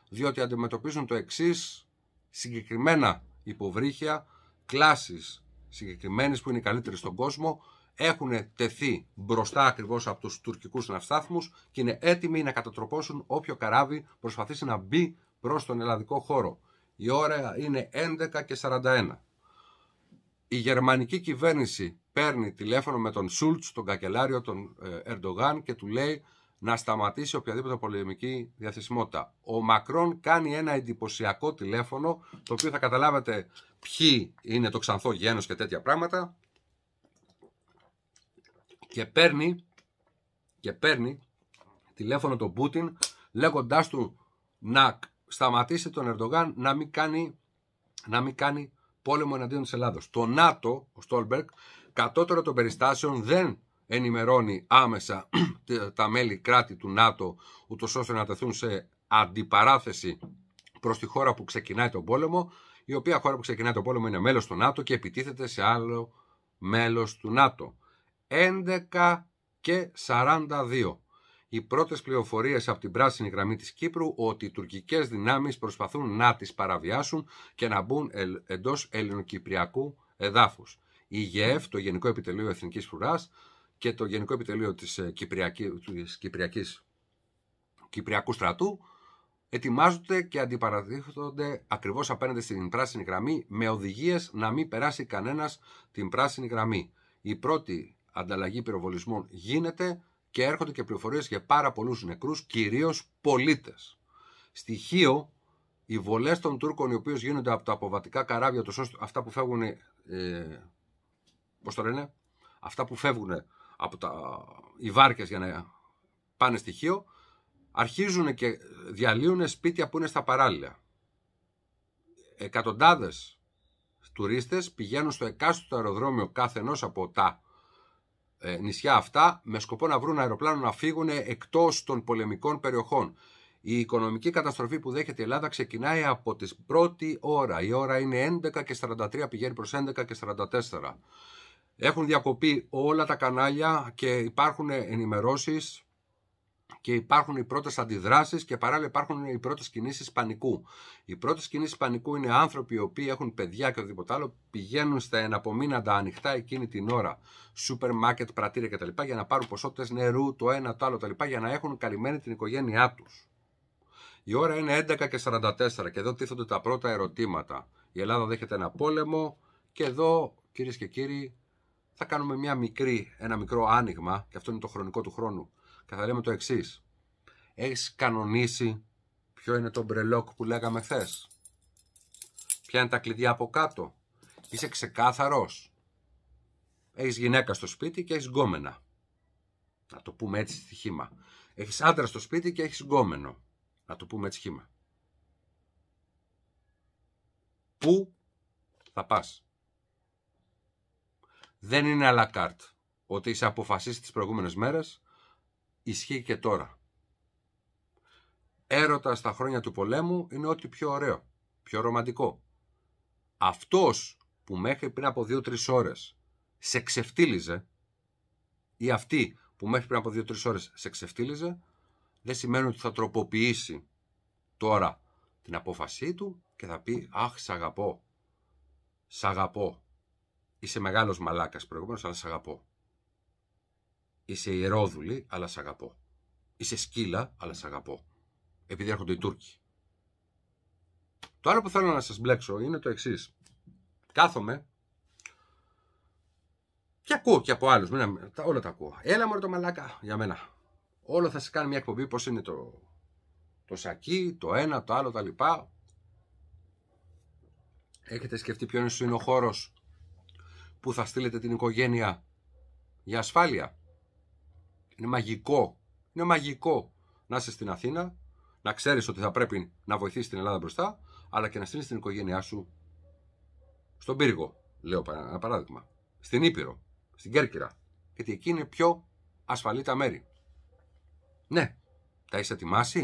διότι αντιμετωπίζουν το εξής συγκεκριμένα υποβρύχια, κλάσεις συγκεκριμένες που είναι οι καλύτερες στον κόσμο, έχουν τεθεί μπροστά ακριβώς από τους τουρκικούς ναυστάθμους και είναι έτοιμοι να κατατροπώσουν όποιο καράβι προσπαθήσει να μπει προς τον ελλαδικό χώρο. Η ώρα είναι 11 και 41. Η γερμανική κυβέρνηση παίρνει τηλέφωνο με τον Σούλτ, τον Κακελάριο, τον ε, Ερντογάν και του λέει να σταματήσει οποιαδήποτε πολεμική διαθεσιμότητα. Ο Μακρόν κάνει ένα εντυπωσιακό τηλέφωνο, το οποίο θα καταλάβετε ποιοι είναι το ξανθό γένος και τέτοια πράγματα, και παίρνει, και παίρνει τηλέφωνο τον Πούτιν λέγοντάς του να σταματήσει τον Ερντογάν να μην κάνει, να μην κάνει πόλεμο εναντίον της Ελλάδος. Το ΝΑΤΟ, ο Στόλμπερκ, κατώτερο των περιστάσεων δεν ενημερώνει άμεσα *clears throat* τα μέλη κράτη του ΝΑΤΟ ούτως ώστε να τεθούν σε αντιπαράθεση προς τη χώρα που ξεκινάει τον πόλεμο η οποία χώρα που ξεκινάει τον πόλεμο είναι μέλος του ΝΑΤΟ και επιτίθεται σε άλλο μέλος του ΝΑΤΟ. 11 και 42. Οι πρώτες πληροφορίες από την πράσινη γραμμή της Κύπρου ότι οι τουρκικές δυνάμεις προσπαθούν να τις παραβιάσουν και να μπουν εντός ελληνοκυπριακού εδάφους. Η ΓΕΕΦ, το Γενικό Επιτελείο Εθνικής Φρουράς και το Γενικό Επιτελείο της ε, Κυπριακή Κυπριακού στρατού ετοιμάζονται και αντιπαραδείχονται ακριβώς απέναντι στην πράσινη γραμμή με οδηγίες να μην περάσει κανένας την πράσινη γραμμή. Η πρώτη ανταλλαγή πυροβολισμών γίνεται και έρχονται και πληροφορίες για πάρα πολλούς νεκρούς, κυρίως πολίτες. Στοιχείο, οι βολές των Τούρκων οι οποίες γίνονται από τα αποβατικά καράβια τους, αυτά που φεύγουν, ε, πώς το λένε, αυτά που φεύγουν από τα, οι για να πάνε στοιχείο, αρχίζουν και διαλύουν σπίτια που είναι στα παράλληλα. Εκατοντάδες τουρίστες πηγαίνουν στο εκάστοτε αεροδρόμιο κάθε ενός από τα ε, νησιά αυτά με σκοπό να βρουν αεροπλάνο να φύγουν εκτός των πολεμικών περιοχών. Η οικονομική καταστροφή που δέχεται η Ελλάδα ξεκινάει από την πρώτη ώρα. Η ώρα είναι 11 και 43, πηγαίνει προς 11 και 44. Έχουν διακοπεί όλα τα κανάλια και υπάρχουν ενημερώσεις και υπάρχουν οι πρώτες αντιδράσεις και παράλληλα υπάρχουν οι πρώτες κινήσεις πανικού. Οι πρώτες κινήσεις πανικού είναι άνθρωποι οι οποίοι έχουν παιδιά και οτιδήποτε άλλο, πηγαίνουν στα εναπομείναντα ανοιχτά εκείνη την ώρα, σούπερ μάρκετ, πρατήρια κτλ. για να πάρουν ποσότητες νερού, το ένα, το άλλο λοιπά για να έχουν καλυμμένη την οικογένειά τους. Η ώρα είναι 11 και 44 και εδώ τίθονται τα πρώτα ερωτήματα. Η Ελλάδα δέχεται ένα πόλεμο και εδώ κυρίες και κύριοι θα κάνουμε μια μικρή, ένα μικρό άνοιγμα και αυτό είναι το χρονικό του χρόνου και θα λέμε το εξής. Έχεις κανονίσει ποιο είναι το μπρελόκ που λέγαμε χθες. Ποια είναι τα κλειδιά από κάτω. Είσαι ξεκάθαρος. Έχεις γυναίκα στο σπίτι και έχεις γκόμενα. Να το πούμε έτσι χήμα. Έχεις άντρα στο σπίτι και έχεις γκόμενο. Να το πούμε έτσι χήμα. Πού θα πας. Δεν είναι αλακάρτ ότι είσαι αποφασίσει τις προηγούμενες μέρες ισχύει και τώρα. Έρωτας στα χρόνια του πολέμου είναι ό,τι πιο ωραίο, πιο ρομαντικό. Αυτός που μέχρι πριν από 2-3 ώρες σε ξεφτύλιζε ή αυτή που μέχρι πριν από 2-3 ώρες σε ξεφτύλιζε δεν σημαίνει ότι θα τροποποιήσει τώρα την απόφασή του και θα πει «Αχ, σ' αγαπώ, σ' αγαπώ, είσαι μεγάλος μαλάκας προηγουμένως, αλλά σ' αγαπώ». Είσαι ιερόδουλη, αλλά σ' αγαπώ. Είσαι σκύλα, αλλά σ' αγαπώ. Επειδή έρχονται οι Τούρκοι. Το άλλο που θέλω να σας μπλέξω είναι το εξής. Κάθομαι και ακούω και από άλλους, μην, όλα τα ακούω. Έλα μωρέ το μαλάκα για μένα. Όλο θα σε κάνει μια εκπομπή πώς είναι το, το σακί, το ένα, το άλλο, τα λοιπά. Έχετε σκεφτεί ποιος είναι ο χώρος που θα στείλετε την οικογένεια για ασφάλεια. Είναι μαγικό. Είναι μαγικό να είσαι στην Αθήνα, να ξέρεις ότι θα πρέπει να βοηθήσεις την Ελλάδα μπροστά, αλλά και να στείλεις την οικογένειά σου στον πύργο. Λέω ένα παράδειγμα. Στην Ήπειρο, στην Κέρκυρα. Γιατί εκεί είναι πιο ασφαλή τα μέρη. Ναι, τα είσαι ετοιμάσει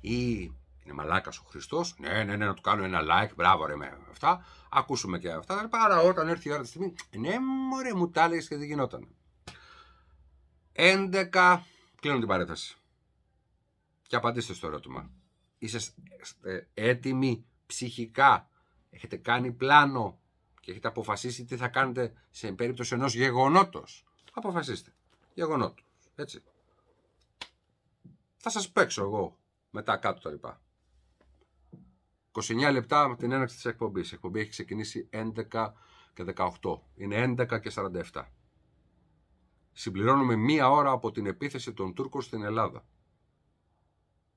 ή είναι μαλάκας ο Χριστός. Ναι, ναι, ναι, να του κάνω ένα like, μπράβο ρε με αυτά. Ακούσουμε και αυτά. παρά όταν έρθει η ώρα τη στιγμή, «Ε, ναι, μωρέ, μου τα έλεγες και δεν γινόταν. 11. Κλείνω την παρέταση. Και απαντήστε στο ερώτημα. Είσαστε ε, έτοιμοι ψυχικά. Έχετε κάνει πλάνο και έχετε αποφασίσει τι θα κάνετε σε περίπτωση ενός γεγονότος. Αποφασίστε. Γεγονότος. Έτσι. Θα σας παίξω εγώ μετά κάτω τα λοιπά. 29 λεπτά από την έναρξη της εκπομπής. Η εκπομπή έχει ξεκινήσει 11 και 18. Είναι 11 και 47. Συμπληρώνουμε μία ώρα από την επίθεση των Τούρκων στην Ελλάδα.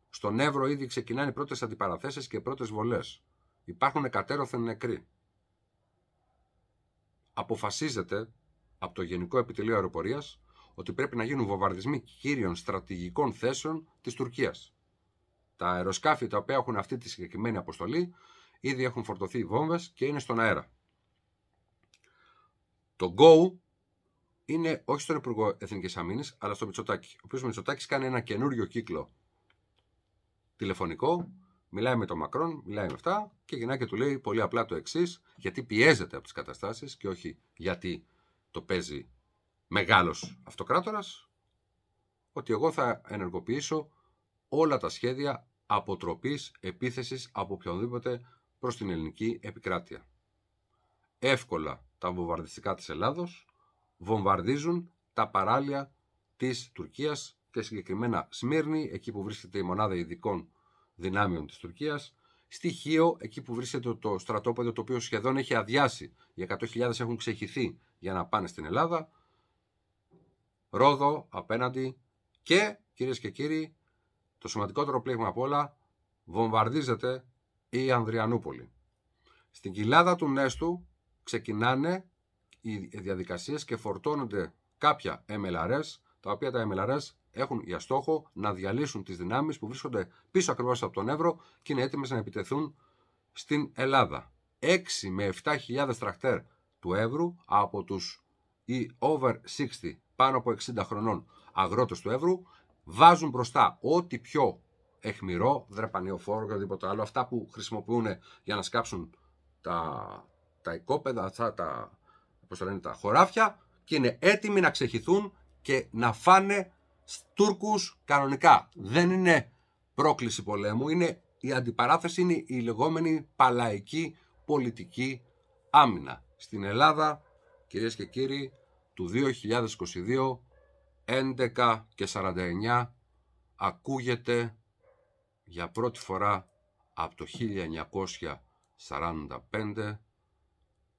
Στον Εύρο ήδη ξεκινάνε οι πρώτες αντιπαραθέσεις και οι πρώτες βολές. Υπάρχουν κατέρωθεν νεκροί. Αποφασίζεται από το Γενικό Επιτελείο Αεροπορίας ότι πρέπει να γίνουν βομβαρδισμοί κύριων στρατηγικών θέσεων της Τουρκίας. Τα αεροσκάφη τα οποία έχουν αυτή τη συγκεκριμένη αποστολή ήδη έχουν φορτωθεί οι βόμβες και είναι στον αέρα. Το Go είναι όχι στον Υπουργό Εθνικής Αμήνης, αλλά στον Μητσοτάκη. Ο οποίος Μητσοτάκης κάνει ένα καινούριο κύκλο τηλεφωνικό, μιλάει με τον Μακρόν, μιλάει με αυτά και γυρνάει και του λέει πολύ απλά το εξής, γιατί πιέζεται από τις καταστάσεις και όχι γιατί το παίζει μεγάλος αυτοκράτορας, ότι εγώ θα ενεργοποιήσω όλα τα σχέδια αποτροπής επίθεσης από οποιονδήποτε προς την ελληνική επικράτεια. Εύκολα τα βομβαρδιστικά της Ελλάδος βομβαρδίζουν τα παράλια της Τουρκίας και συγκεκριμένα Σμύρνη, εκεί που βρίσκεται η μονάδα ειδικών δυνάμεων της Τουρκίας, στοιχείο εκεί που βρίσκεται το στρατόπεδο το οποίο σχεδόν έχει αδειάσει. Οι 100.000 έχουν ξεχυθεί για να πάνε στην Ελλάδα. Ρόδο απέναντι και κυρίες και κύριοι το σημαντικότερο πλήγμα απ' όλα βομβαρδίζεται η Ανδριανούπολη. Στην κοιλάδα του Νέστου ξεκινάνε οι διαδικασίες και φορτώνονται κάποια MLRS, τα οποία τα MLRS έχουν για στόχο να διαλύσουν τις δυνάμεις που βρίσκονται πίσω ακριβώς από τον Εύρο και είναι έτοιμες να επιτεθούν στην Ελλάδα. 6 με 7.000 τρακτέρ του Εύρου από τους οι over 60 πάνω από 60 χρονών αγρότες του Εύρου βάζουν μπροστά ό,τι πιο εχμηρό, δρεπανιοφόρο και οτιδήποτε άλλο, αυτά που χρησιμοποιούν για να σκάψουν τα, τα οικόπεδα, αυτά, τα, πώς τα λένε, τα χωράφια και είναι έτοιμοι να ξεχυθούν και να φάνε Τούρκους κανονικά. Δεν είναι πρόκληση πολέμου, είναι η αντιπαράθεση, είναι η λεγόμενη παλαϊκή πολιτική άμυνα. Στην Ελλάδα, κυρίες και κύριοι, του 2022, 11 και 49, ακούγεται για πρώτη φορά από το 1945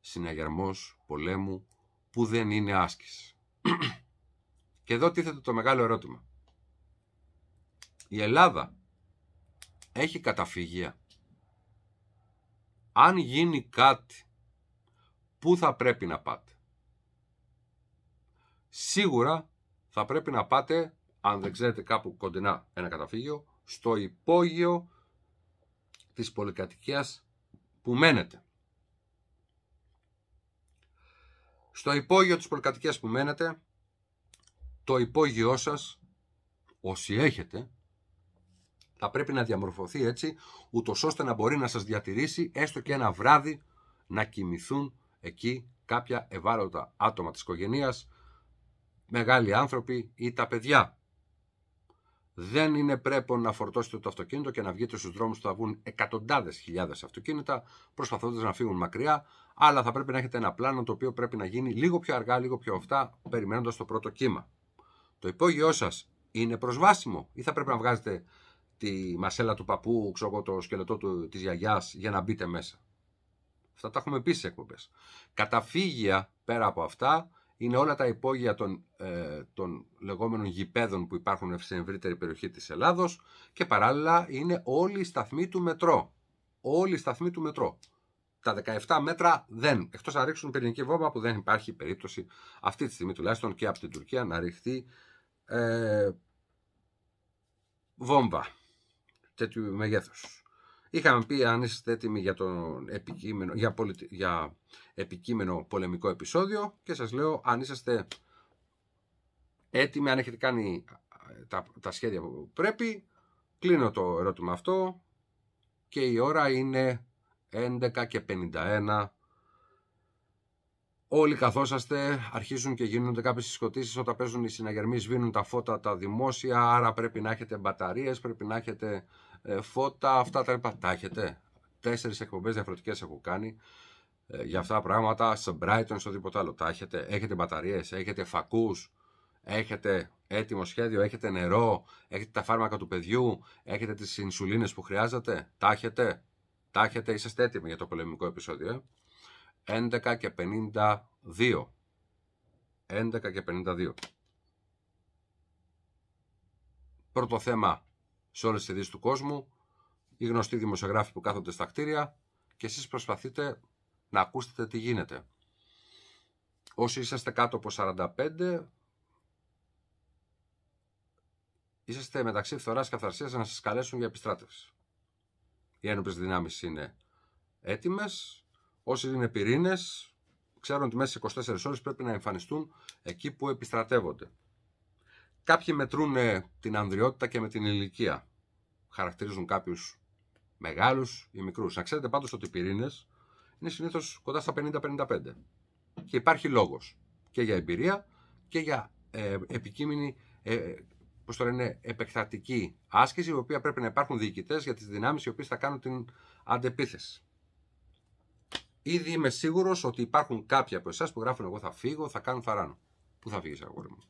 συναγερμός πολέμου που δεν είναι άσκηση. *clears throat* Και εδώ τίθεται το μεγάλο ερώτημα. Η Ελλάδα έχει καταφυγία. Αν γίνει κάτι, πού θα πρέπει να πάτε. Σίγουρα θα πρέπει να πάτε, αν δεν ξέρετε κάπου κοντινά ένα καταφύγιο, στο υπόγειο της πολυκατοικίας που μένετε. Στο υπόγειο της πολυκατοικίας που μένετε, το υπόγειό σας, όσοι έχετε, θα πρέπει να διαμορφωθεί έτσι, ούτως ώστε να μπορεί να σας διατηρήσει έστω και ένα βράδυ να κοιμηθούν εκεί κάποια ευάλωτα άτομα της οικογένειας, μεγάλοι άνθρωποι ή τα παιδιά. Δεν είναι πρέπει να φορτώσετε το αυτοκίνητο και να βγείτε στους δρόμους που θα βγουν εκατοντάδες χιλιάδες αυτοκίνητα προσπαθώντας να φύγουν μακριά. Αλλά θα πρέπει να έχετε ένα πλάνο το οποίο πρέπει να γίνει λίγο πιο αργά, λίγο πιο αυτά, περιμένοντας το πρώτο κύμα. Το υπόγειό σας είναι προσβάσιμο ή θα πρέπει να βγάζετε τη μασέλα του παππού, ξέρω το σκελετό τη της γιαγιάς για να μπείτε μέσα. Αυτά τα έχουμε πει σε εκπομπές. Καταφύγια πέρα από αυτά είναι όλα τα υπόγεια των, ε, των λεγόμενων γηπέδων που υπάρχουν σε ευρύτερη περιοχή της Ελλάδος και παράλληλα είναι όλοι η σταθμοί του μετρό. όλη η σταθμοί του μετρό. Τα 17 μέτρα δεν. Εκτός να ρίξουν πυρηνική βόμβα που δεν υπάρχει περίπτωση αυτή τη στιγμή τουλάχιστον και από την Τουρκία να ριχθεί ε, βόμβα τέτοιου μεγέθους. Είχαμε πει αν είστε έτοιμοι για, τον επικείμενο, για, για επικείμενο πολεμικό επεισόδιο και σας λέω αν είσαστε έτοιμοι, αν έχετε κάνει ε, τα, τα σχέδια που πρέπει. Κλείνω το ερώτημα αυτό και η ώρα είναι 11 και 51 Όλοι καθόσαστε, αρχίζουν και γίνονται κάποιες συσκοτήσεις όταν παίζουν οι συναγερμοί, σβήνουν τα φώτα τα δημόσια. Άρα πρέπει να έχετε μπαταρίες, πρέπει να έχετε ε, φώτα. Αυτά τα λοιπά. Τα έχετε. Τέσσερις εκπομπές διαφορετικές έχω κάνει ε, για αυτά τα πράγματα. Σε Brighton, σε οτιδήποτε άλλο. Τα έχετε. Έχετε μπαταρίες, έχετε φακούς, έχετε έτοιμο σχέδιο, έχετε νερό, έχετε τα φάρμακα του παιδιού, έχετε τις ινσουλίνες που χρειάζεται. Τα έχετε. Τα Είσαστε έτοιμοι για το πολεμικό επεισόδιο. Ε. 11 και 52. 11 και 52. Πρώτο θέμα σε όλες τις ειδήσεις του κόσμου, οι γνωστοί δημοσιογράφοι που κάθονται στα κτίρια και εσείς προσπαθείτε να ακούσετε τι γίνεται. Όσοι είσαστε κάτω από 45, είσαστε μεταξύ φθοράς και αυθαρσίας να σας καλέσουν για επιστράτευση. Οι ένωπες δυνάμεις είναι έτοιμες, Όσοι είναι πυρήνες, ξέρουν ότι μέσα σε 24 ώρες πρέπει να εμφανιστούν εκεί που επιστρατεύονται. Κάποιοι μετρούν ε, την ανδριότητα και με την ηλικία. Χαρακτηρίζουν κάποιους μεγάλους ή μικρούς. Να ξέρετε πάντως ότι οι πυρήνες είναι συνήθως κοντά στα 50-55. Και υπάρχει λόγος και για εμπειρία και για ε, επικείμενη ε, το λένε, επεκτατική άσκηση, η οποία πρέπει να υπάρχουν διοικητές για τις δυνάμεις οι οποίες θα κάνουν την αντεπίθεση. Ήδη είμαι σίγουρος ότι υπάρχουν κάποιοι από εσάς που γράφουν: Εγώ θα φύγω, θα κάνω, θαράνο. Πού θα φύγεις, αγόρι μου.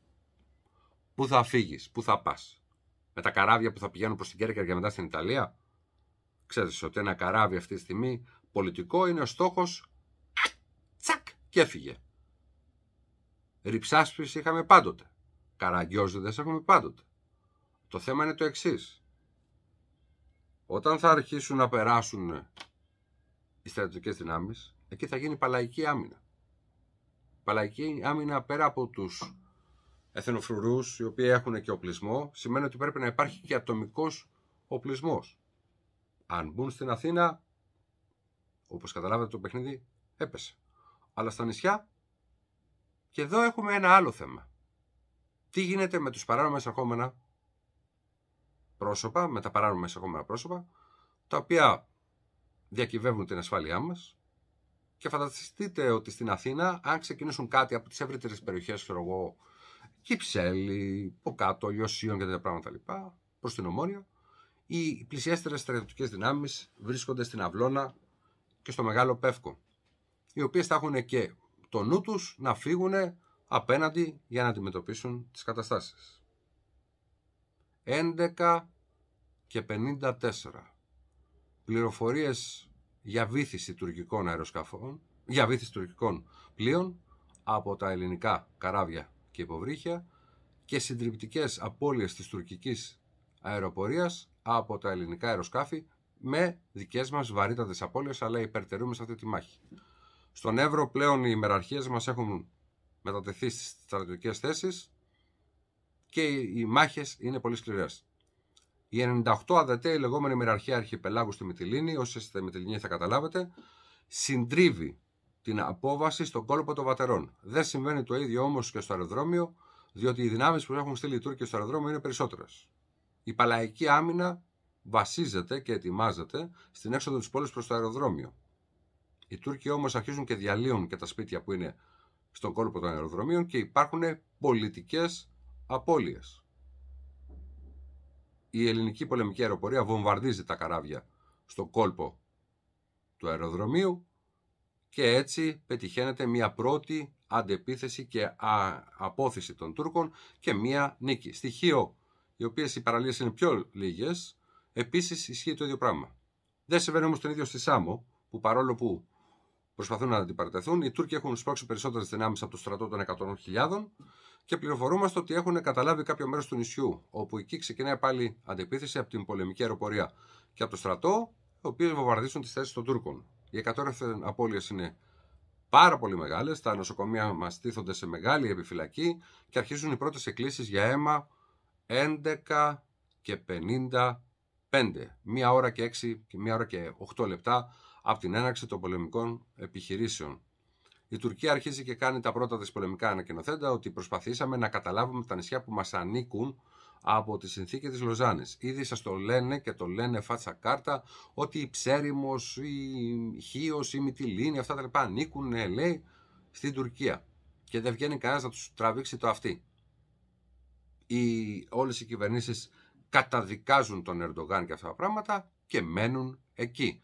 Πού θα φύγει, πού θα πας. Με τα καράβια που θα πηγαίνουν προς την Κέρκυρα και μετά στην Ιταλία. Ξέρετε ότι ένα καράβι αυτή τη στιγμή πολιτικό είναι ο στόχος. Τσακ και έφυγε. Ριψάσπίση είχαμε πάντοτε. Καραγκιόζιδε έχουμε πάντοτε. Το θέμα είναι το εξής. Όταν θα αρχίσουν να περάσουν οι στρατιωτικές δυνάμεις, εκεί θα γίνει παλαϊκή άμυνα. Παλαϊκή άμυνα πέρα από τους εθνοφρουρούς, οι οποίοι έχουν και οπλισμό, σημαίνει ότι πρέπει να υπάρχει και ατομικός οπλισμός. Αν μπουν στην Αθήνα, όπως καταλάβατε το παιχνίδι, έπεσε. Αλλά στα νησιά, και εδώ έχουμε ένα άλλο θέμα. Τι γίνεται με τους παράνομα ερχόμενα πρόσωπα, με τα παράνομα ερχόμενα πρόσωπα, τα οποία διακυβεύουν την ασφάλειά μας. Και φανταστείτε ότι στην Αθήνα, αν ξεκινήσουν κάτι από τις ευρύτερες περιοχές, ξέρω εγώ, Κυψέλη, Ποκάτο, Λιωσίων και τέτοια πράγματα λοιπά, προς την Ομόνια, οι πλησιέστερες στρατιωτικές δυνάμεις βρίσκονται στην Αυλώνα και στο Μεγάλο Πεύκο, οι οποίες θα έχουν και το νου τους να φύγουν απέναντι για να αντιμετωπίσουν τις καταστάσεις. 11 και 54 πληροφορίες για βήθηση τουρκικών αεροσκαφών, για τουρκικών πλοίων από τα ελληνικά καράβια και υποβρύχια και συντριπτικές απώλειες της τουρκικής αεροπορίας από τα ελληνικά αεροσκάφη με δικές μας βαρύτατες απώλειες αλλά υπερτερούμε σε αυτή τη μάχη. Στον Εύρο πλέον οι ημεραρχίες μας έχουν μετατεθεί στις στρατιωτικές θέσεις και οι μάχες είναι πολύ σκληρές. Η 98 αδετέ, η λεγόμενη μοιραρχία αρχιπελάγου στη Μυτιλίνη, όσοι είστε Μυτιλίνη θα καταλάβετε, συντρίβει την απόβαση στον κόλπο των βατερών. Δεν συμβαίνει το ίδιο όμως και στο αεροδρόμιο, διότι οι δυνάμεις που έχουν στείλει οι Τούρκοι στο αεροδρόμιο είναι περισσότερες. Η παλαϊκή άμυνα βασίζεται και ετοιμάζεται στην έξοδο της πόλης προς το αεροδρόμιο. Οι Τούρκοι όμως αρχίζουν και διαλύουν και τα σπίτια που είναι στον κόλπο των αεροδρομίων και υπάρχουν πολιτικές απώλειες η ελληνική πολεμική αεροπορία βομβαρδίζει τα καράβια στο κόλπο του αεροδρομίου και έτσι πετυχαίνεται μια πρώτη αντεπίθεση και απόθεση των Τούρκων και μια νίκη. Στοιχείο, οι οποίες οι παραλίες είναι πιο λίγες. επίσης ισχύει το ίδιο πράγμα. Δεν συμβαίνει όμως τον ίδιο στη Σάμο, που παρόλο που προσπαθούν να αντιπαρατεθούν, οι Τούρκοι έχουν σπρώξει περισσότερες δυνάμεις από το στρατό των 100.000 και πληροφορούμαστε ότι έχουν καταλάβει κάποιο μέρος του νησιού, όπου εκεί ξεκινάει πάλι αντεπίθεση από την πολεμική αεροπορία και από το στρατό, οι οποίοι βομβαρδίζουν τις θέσεις των Τούρκων. Οι 100 απώλειες είναι πάρα πολύ μεγάλες, τα νοσοκομεία μας στήθονται σε μεγάλη επιφυλακή και αρχίζουν οι πρώτες εκκλήσεις για αίμα 11 και 55. Μία ώρα και 6 και μία ώρα και 8 λεπτά από την έναρξη των πολεμικών επιχειρήσεων. Η Τουρκία αρχίζει και κάνει τα πρώτα τη πολεμικά ανακοινοθέντα ότι προσπαθήσαμε να καταλάβουμε τα νησιά που μας ανήκουν από τη συνθήκη της Λοζάνης. Ήδη σας το λένε και το λένε φάτσα κάρτα ότι η Ψέριμος, η Χίος, η Μυτιλίνη, αυτά τα λοιπά ανήκουν, ναι, λέει, στην Τουρκία. Και δεν βγαίνει κανένας να τους τραβήξει το αυτή. Οι, όλες οι κυβερνήσεις καταδικάζουν τον Ερντογάν και αυτά τα πράγματα και μένουν εκεί.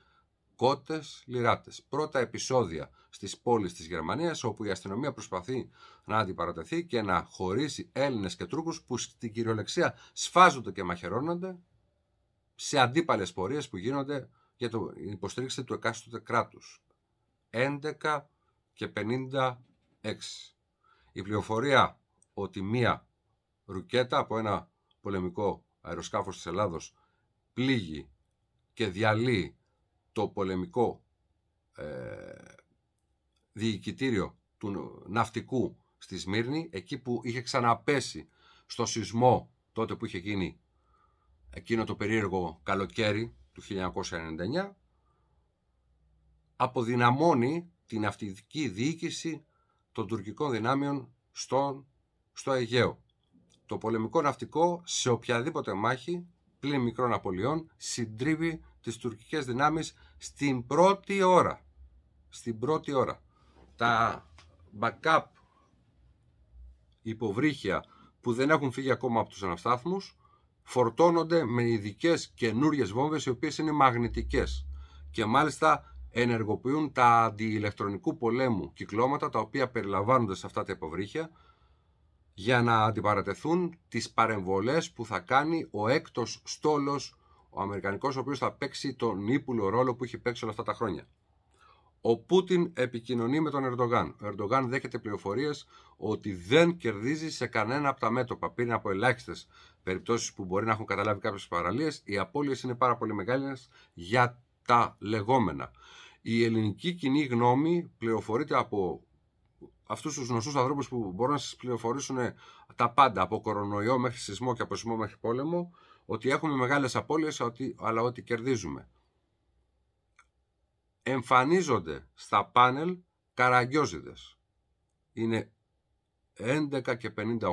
Κότες, λιράτες. Πρώτα επεισόδια στις πόλεις της Γερμανίας, όπου η αστυνομία προσπαθεί να αντιπαρατεθεί και να χωρίσει Έλληνες και Τούρκους που στην κυριολεξία σφάζονται και μαχαιρώνονται σε αντίπαλες πορείες που γίνονται για την το υποστήριξη του εκάστοτε κράτου. 11 και 56. Η πληροφορία ότι μία ρουκέτα από ένα πολεμικό αεροσκάφος της Ελλάδος πλήγει και διαλύει το πολεμικό ε, διοικητήριο του ναυτικού στη Σμύρνη, εκεί που είχε ξαναπέσει στο σεισμό τότε που είχε γίνει εκείνο το περίεργο καλοκαίρι του 1999, αποδυναμώνει την αυτιδική διοίκηση των τουρκικών δυνάμεων στον, στο Αιγαίο. Το πολεμικό ναυτικό σε οποιαδήποτε μάχη πλην μικρών απολειών συντρίβει τις τουρκικές δυνάμεις στην πρώτη ώρα. Στην πρώτη ώρα. Τα backup υποβρύχια που δεν έχουν φύγει ακόμα από τους αναστάθμους φορτώνονται με ειδικές καινούριες βόμβες οι οποίες είναι μαγνητικές και μάλιστα ενεργοποιούν τα αντιηλεκτρονικού πολέμου κυκλώματα τα οποία περιλαμβάνονται σε αυτά τα υποβρύχια για να αντιπαρατεθούν τις παρεμβολές που θα κάνει ο έκτος στόλος ο Αμερικανικός, ο οποίος θα παίξει τον ύπουλο ρόλο που έχει παίξει όλα αυτά τα χρόνια. Ο Πούτιν επικοινωνεί με τον Ερντογάν. Ο Ερντογάν δέχεται πληροφορίες ότι δεν κερδίζει σε κανένα από τα μέτωπα. Πριν από ελάχιστες περιπτώσεις που μπορεί να έχουν καταλάβει κάποιες παραλίες, οι απώλειες είναι πάρα πολύ μεγάλες για τα λεγόμενα. Η ελληνική κοινή γνώμη πληροφορείται από αυτούς τους γνωστούς ανθρώπους που μπορούν να σας πληροφορήσουν τα πάντα, από κορονοϊό μέχρι σεισμό και από σεισμό μέχρι πόλεμο, ότι έχουμε μεγάλες απώλειες αλλά ότι κερδίζουμε. Εμφανίζονται στα πάνελ καραγκιόζιδες. Είναι 11 και 58,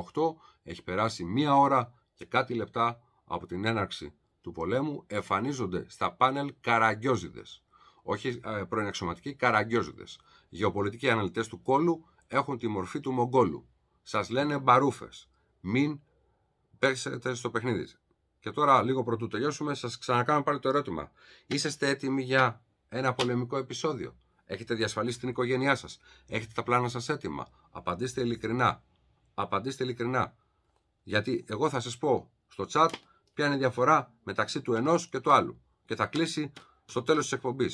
έχει περάσει μία ώρα και κάτι λεπτά από την έναρξη του πολέμου, εμφανίζονται στα πάνελ καραγκιόζιδες. Όχι ε, πρώην αξιωματικοί, καραγκιόζιδες. Γεωπολιτικοί αναλυτές του κόλου έχουν τη μορφή του Μογγόλου. Σας λένε μπαρούφες. Μην πέσετε στο παιχνίδι και τώρα, λίγο πρωτού τελειώσουμε, σας ξανακάνω πάλι το ερώτημα. Είσαστε έτοιμοι για ένα πολεμικό επεισόδιο. Έχετε διασφαλίσει την οικογένειά σας. Έχετε τα πλάνα σας έτοιμα. Απαντήστε ειλικρινά. Απαντήστε ειλικρινά. Γιατί εγώ θα σας πω στο chat ποια είναι η διαφορά μεταξύ του ενός και του άλλου. Και θα κλείσει στο τέλος της εκπομπής.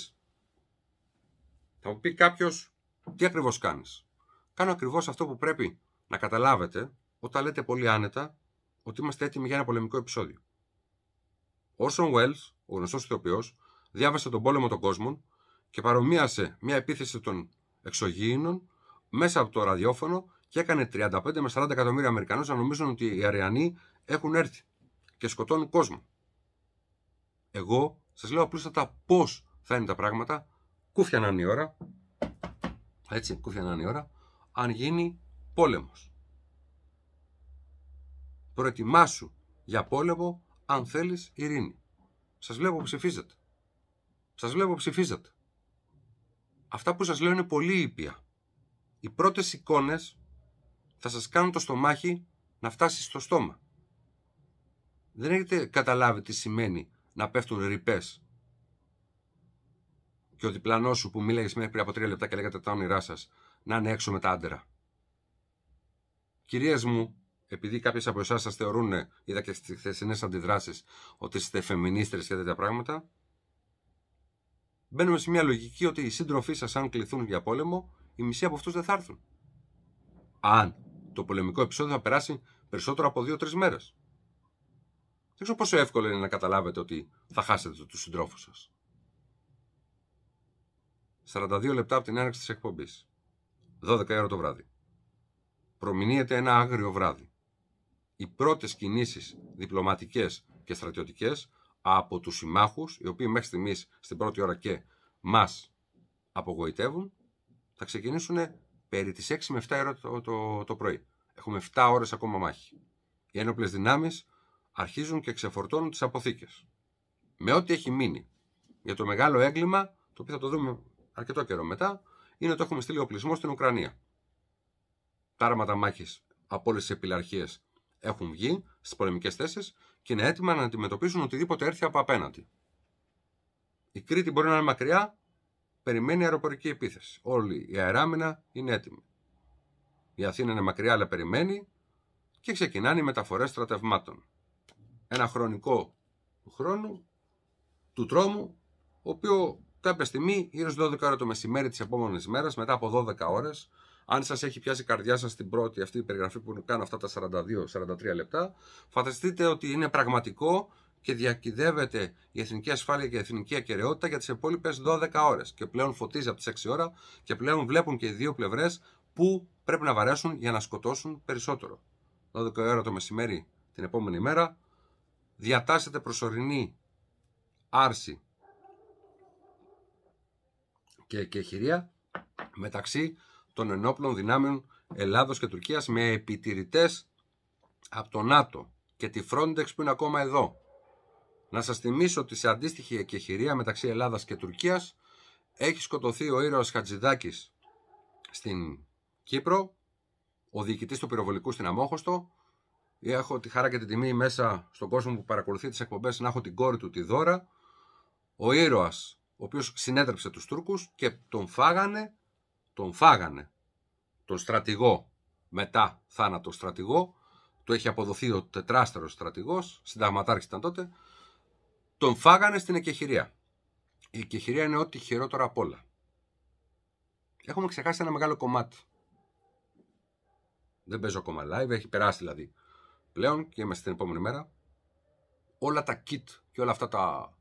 Θα μου πει κάποιος, τι ακριβώς κάνεις. Κάνω ακριβώς αυτό που πρέπει να καταλάβετε όταν λέτε πολύ άνετα ότι είμαστε έτοιμοι για ένα πολεμικό επεισόδιο. Όρσον Βέλ, ο γνωστός ηθοποιός, διάβασε τον πόλεμο των κόσμων και παρομοίασε μια επίθεση των εξωγήινων μέσα από το ραδιόφωνο και έκανε 35 με 40 εκατομμύρια Αμερικανούς να νομίζουν ότι οι Αριανοί έχουν έρθει και σκοτώνουν κόσμο. Εγώ σας λέω απλούστατα πώς θα είναι τα πράγματα. Κούφια να είναι η ώρα. Έτσι, κούφια να είναι η ώρα. Αν γίνει πόλεμος. Προετοιμάσου για πόλεμο αν θέλεις ειρήνη. Σας βλέπω ψηφίζετε. Σας βλέπω ψηφίζετε. Αυτά που σας λέω είναι πολύ ήπια. Οι πρώτες εικόνες θα σας κάνουν το στομάχι να φτάσεις στο στόμα. Δεν έχετε καταλάβει τι σημαίνει να πέφτουν ρηπές. Και ο διπλανός σου που μίλαγες μέχρι από τρία λεπτά και λέγατε τα όνειρά σας να είναι έξω με τα άντερα. Κυρίες μου, επειδή κάποιες από εσάς σας θεωρούν, είδα και στις χθεσινές αντιδράσεις, ότι είστε φεμινίστρες και τέτοια πράγματα, μπαίνουμε σε μια λογική ότι οι σύντροφοί σας, αν κληθούν για πόλεμο, οι μισοί από αυτούς δεν θα έρθουν. Αν το πολεμικό επεισόδιο θα περάσει περισσότερο από δύο-τρει μέρες. Δεν ξέρω πόσο εύκολο είναι να καταλάβετε ότι θα χάσετε τους συντρόφους σας. 42 λεπτά από την έναρξη της εκπομπής. 12 ώρα το βράδυ. Προμηνύεται ένα άγριο βράδυ οι πρώτες κινήσεις διπλωματικές και στρατιωτικές από τους συμμάχους, οι οποίοι μέχρι στιγμής στην πρώτη ώρα και μας απογοητεύουν, θα ξεκινήσουν περί τις 6 με 7 ώρα το, το, πρωί. Έχουμε 7 ώρες ακόμα μάχη. Οι ένοπλες δυνάμεις αρχίζουν και ξεφορτώνουν τις αποθήκες. Με ό,τι έχει μείνει για το μεγάλο έγκλημα, το οποίο θα το δούμε αρκετό καιρό μετά, είναι ότι έχουμε στείλει οπλισμό στην Ουκρανία. Τάρματα μάχης από όλες τις επιλαρχίες έχουν βγει στις πολεμικές θέσεις και είναι έτοιμα να αντιμετωπίσουν οτιδήποτε έρθει από απέναντι. Η Κρήτη μπορεί να είναι μακριά, περιμένει αεροπορική επίθεση. Όλη η αεράμινα είναι έτοιμη. Η Αθήνα είναι μακριά, αλλά περιμένει και ξεκινάνε οι μεταφορές στρατευμάτων. Ένα χρονικό του χρόνου, του τρόμου, ο οποίο κάποια στιγμή, γύρω στις 12 ώρα το μεσημέρι της επόμενης μέρας, μετά από 12 ώρες, αν σας έχει πιάσει η καρδιά σας την πρώτη αυτή η περιγραφή που κάνω αυτά τα 42-43 λεπτά, φανταστείτε ότι είναι πραγματικό και διακυδεύεται η εθνική ασφάλεια και η εθνική ακαιρεότητα για τις υπόλοιπε 12 ώρες. Και πλέον φωτίζει από τις 6 ώρα και πλέον βλέπουν και οι δύο πλευρές που πρέπει να βαρέσουν για να σκοτώσουν περισσότερο. 12 ώρα το μεσημέρι την επόμενη μέρα διατάσσεται προσωρινή άρση και, και χειρία μεταξύ των ενόπλων δυνάμεων Ελλάδος και Τουρκίας με επιτηρητές από το ΝΑΤΟ και τη Frontex που είναι ακόμα εδώ. Να σας θυμίσω ότι σε αντίστοιχη εκεχηρία μεταξύ Ελλάδας και Τουρκίας έχει σκοτωθεί ο ήρωας Χατζηδάκης στην Κύπρο, ο διοικητής του πυροβολικού στην Αμόχωστο. Έχω τη χαρά και την τιμή μέσα στον κόσμο που παρακολουθεί τις εκπομπές να έχω την κόρη του τη Δώρα. Ο ήρωας ο οποίος συνέτρεψε τους Τούρκους και τον φάγανε τον φάγανε, τον στρατηγό, μετά θάνατο στρατηγό, του έχει αποδοθεί ο τετράστερος στρατηγός, συνταγματάρχης ήταν τότε, τον φάγανε στην εκεχηρία. Η εκεχηρία είναι ό,τι χειρότερο απ' όλα. Έχουμε ξεχάσει ένα μεγάλο κομμάτι. Δεν παίζω ακόμα live, έχει περάσει δηλαδή πλέον και είμαστε την επόμενη μέρα. Όλα τα kit και όλα αυτά τα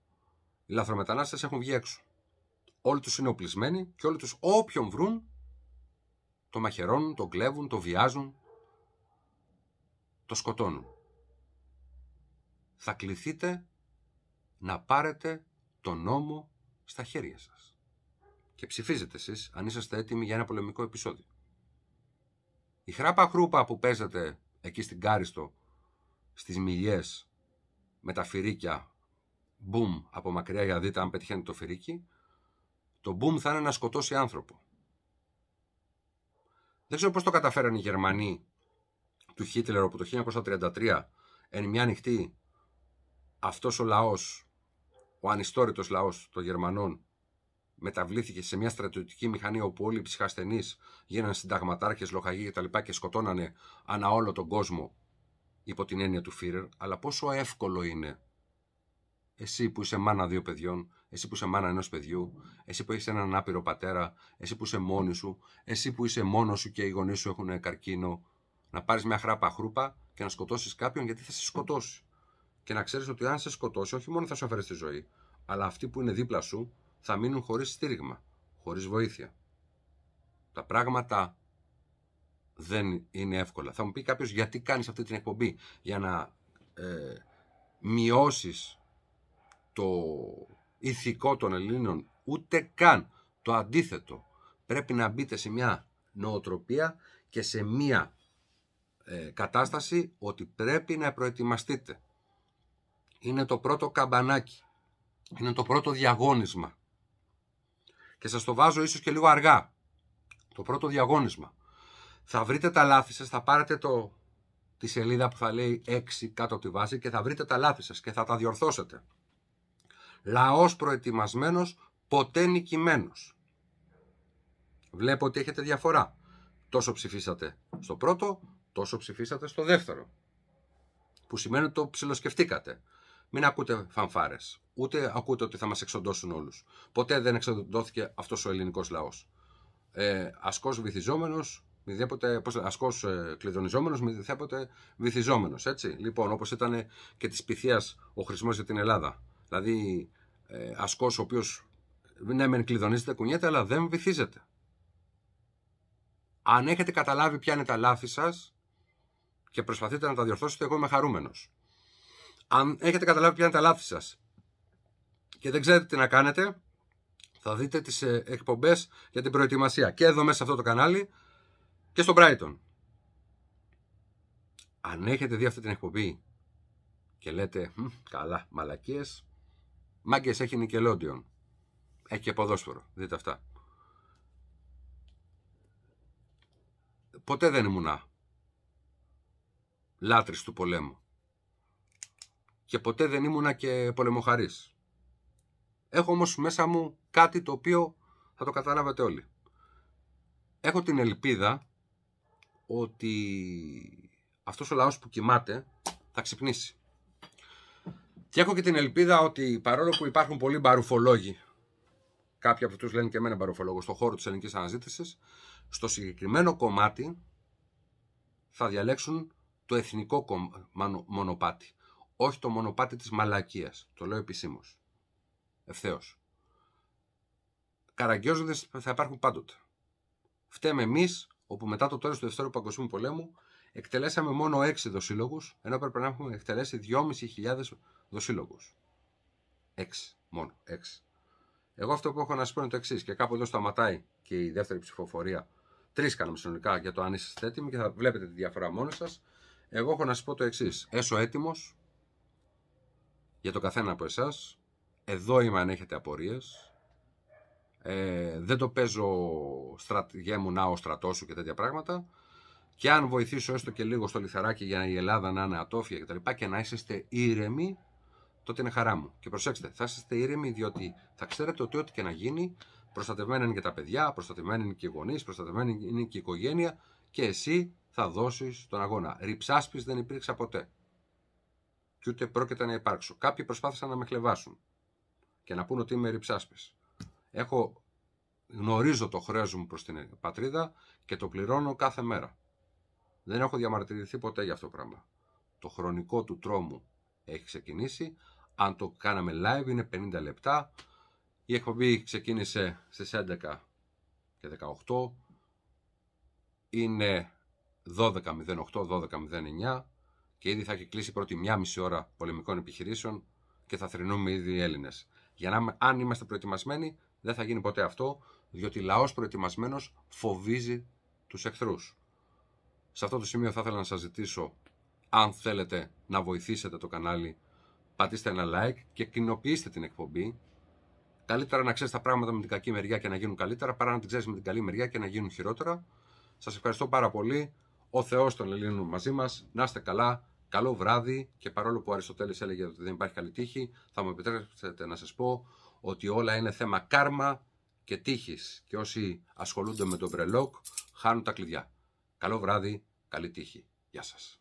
λαθρομετανάστε έχουν βγει έξω. Όλοι τους είναι οπλισμένοι και όλοι τους, όποιον βρουν το μαχαιρώνουν, το κλέβουν, το βιάζουν, το σκοτώνουν. Θα κληθείτε να πάρετε τον νόμο στα χέρια σας. Και ψηφίζετε εσείς αν είσαστε έτοιμοι για ένα πολεμικό επεισόδιο. Η χράπα χρούπα που παίζατε εκεί στην Κάριστο, στις μιλιές, με τα φυρίκια, μπουμ, από μακριά για δείτε αν πετυχαίνει το φυρίκι, το boom θα είναι να σκοτώσει άνθρωπο. Δεν ξέρω πώς το καταφέραν οι Γερμανοί του Χίτλερ όπου το 1933 εν μια νυχτή αυτός ο λαός, ο ανιστόρητος λαός των Γερμανών μεταβλήθηκε σε μια στρατιωτική μηχανή όπου όλοι οι ψυχασθενείς γίνανε συνταγματάρχες, λοχαγοί κτλ. Και, και σκοτώνανε ανά όλο τον κόσμο υπό την έννοια του Φίρερ. Αλλά πόσο εύκολο είναι εσύ που είσαι μάνα δύο παιδιών εσύ που είσαι μάνα ενός παιδιού, εσύ που έχεις έναν άπειρο πατέρα, εσύ που είσαι μόνη σου, εσύ που είσαι μόνος σου και οι γονείς σου έχουν καρκίνο, να πάρεις μια χράπα χρούπα και να σκοτώσεις κάποιον γιατί θα σε σκοτώσει. Και να ξέρεις ότι αν σε σκοτώσει, όχι μόνο θα σου αφαιρέσει τη ζωή, αλλά αυτοί που είναι δίπλα σου θα μείνουν χωρίς στήριγμα, χωρίς βοήθεια. Τα πράγματα δεν είναι εύκολα. Θα μου πει κάποιος γιατί κάνεις αυτή την εκπομπή, για να ε, μειώσεις το ηθικό των Ελλήνων, ούτε καν το αντίθετο. Πρέπει να μπείτε σε μια νοοτροπία και σε μια ε, κατάσταση ότι πρέπει να προετοιμαστείτε. Είναι το πρώτο καμπανάκι. Είναι το πρώτο διαγώνισμα. Και σας το βάζω ίσως και λίγο αργά. Το πρώτο διαγώνισμα. Θα βρείτε τα λάθη σας, θα πάρετε το, τη σελίδα που θα λέει 6 κάτω από τη βάση και θα βρείτε τα λάθη σας και θα τα διορθώσετε. Λαός προετοιμασμένος, ποτέ νικημένος. Βλέπω ότι έχετε διαφορά. Τόσο ψηφίσατε στο πρώτο, τόσο ψηφίσατε στο δεύτερο. Που σημαίνει ότι το ψηλοσκεφτήκατε. Μην ακούτε φανφάρες. Ούτε ακούτε ότι θα μας εξοντώσουν όλους. Ποτέ δεν εξοντώθηκε αυτός ο ελληνικός λαός. Ε, ασκός βυθιζόμενος, μηδέποτε, πώς, ασκός ε, κλειδονιζόμενος, μηδέποτε βυθιζόμενος. Έτσι. Λοιπόν, όπως ήταν και της πυθίας ο χρησμός για την Ελλάδα. Δηλαδή, ε, ασκός ο οποίος ναι, μεν κλειδονίζεται, κουνιέται, αλλά δεν βυθίζεται. Αν έχετε καταλάβει ποια είναι τα λάθη σας και προσπαθείτε να τα διορθώσετε, εγώ είμαι χαρούμενος. Αν έχετε καταλάβει ποια είναι τα λάθη σας και δεν ξέρετε τι να κάνετε, θα δείτε τις ε, εκπομπές για την προετοιμασία και εδώ μέσα σε αυτό το κανάλι και στο Brighton. Αν έχετε δει αυτή την εκπομπή και λέτε καλά μαλακίες, Μάγκες έχει Νικελόντιον. Έχει και ποδόσφαιρο. Δείτε αυτά. Ποτέ δεν ήμουνα λάτρης του πολέμου. Και ποτέ δεν ήμουνα και πολεμοχαρής. Έχω όμως μέσα μου κάτι το οποίο θα το καταλάβατε όλοι. Έχω την ελπίδα ότι αυτός ο λαός που κοιμάται θα ξυπνήσει. Και έχω και την ελπίδα ότι παρόλο που υπάρχουν πολλοί μπαρουφολόγοι, κάποιοι από τους λένε και εμένα μπαρουφολόγος, στον χώρο της ελληνικής αναζήτησης, στο συγκεκριμένο κομμάτι θα διαλέξουν το εθνικό μονοπάτι. Όχι το μονοπάτι της μαλακίας. Το λέω επισήμως. Ευθέως. Καραγκιόζοντες θα υπάρχουν πάντοτε. Φταίμε εμείς, όπου μετά το τέλος του Δευτέρου Παγκοσμίου Πολέμου εκτελέσαμε μόνο 6 δοσύλλογους, ενώ έπρεπε να έχουμε εκτελέσει 2.500 δοσύλλογους. 6, μόνο 6. Εγώ αυτό που έχω να σα πω είναι το εξής, και κάπου εδώ σταματάει και η δεύτερη ψηφοφορία. Τρεις κάναμε συνολικά για το αν είστε έτοιμοι και θα βλέπετε τη διαφορά μόνος σας. Εγώ έχω να σα πω το εξής. Έσω έτοιμος για το καθένα από εσάς. Εδώ είμαι αν έχετε απορίες. Ε, δεν το παίζω στρατηγέ μου να ο στρατός σου και τέτοια πράγματα. Και αν βοηθήσω έστω και λίγο στο λιθαράκι για η Ελλάδα να είναι ατόφια κτλ. Και, και να είστε ήρεμοι, τότε είναι χαρά μου. Και προσέξτε, θα είστε ήρεμοι διότι θα ξέρετε ότι ό,τι και να γίνει, προστατευμένα είναι και τα παιδιά, προστατευμένα είναι και οι γονείς, προστατευμένοι είναι και η οικογένεια και εσύ θα δώσεις τον αγώνα. Ριψάσπης δεν υπήρξα ποτέ. Και ούτε πρόκειται να υπάρξω. Κάποιοι προσπάθησαν να με χλεβάσουν και να πούνε ότι είμαι ριψάσπης. Έχω γνωρίζω το χρέος μου προς την πατρίδα και το πληρώνω κάθε μέρα. Δεν έχω διαμαρτυρηθεί ποτέ για αυτό το πράγμα. Το χρονικό του τρόμου έχει ξεκινήσει. Αν το κάναμε live είναι 50 λεπτά. Η εκπομπή ξεκίνησε στις 11 και 18. Είναι 12.08, 12.09 και ήδη θα έχει κλείσει πρώτη μία μισή ώρα πολεμικών επιχειρήσεων και θα θρυνούμε ήδη οι Έλληνες. Για να, αν είμαστε προετοιμασμένοι, δεν θα γίνει ποτέ αυτό, διότι λαός προετοιμασμένος φοβίζει τους εχθρούς. Σε αυτό το σημείο θα ήθελα να σας ζητήσω, αν θέλετε να βοηθήσετε το κανάλι, πατήστε ένα like και κοινοποιήστε την εκπομπή. Καλύτερα να ξέρεις τα πράγματα με την κακή μεριά και να γίνουν καλύτερα, παρά να την ξέρεις με την καλή μεριά και να γίνουν χειρότερα. Σας ευχαριστώ πάρα πολύ. Ο Θεός των Ελλήνων μαζί μας. Να είστε καλά. Καλό βράδυ και παρόλο που ο Αριστοτέλης έλεγε ότι δεν υπάρχει καλή τύχη, θα μου επιτρέψετε να σας πω ότι όλα είναι θέμα κάρμα και τύχης και όσοι ασχολούνται με τον πρελόκ χάνουν τα κλειδιά. Καλό βράδυ, καλή τύχη. Γεια σας.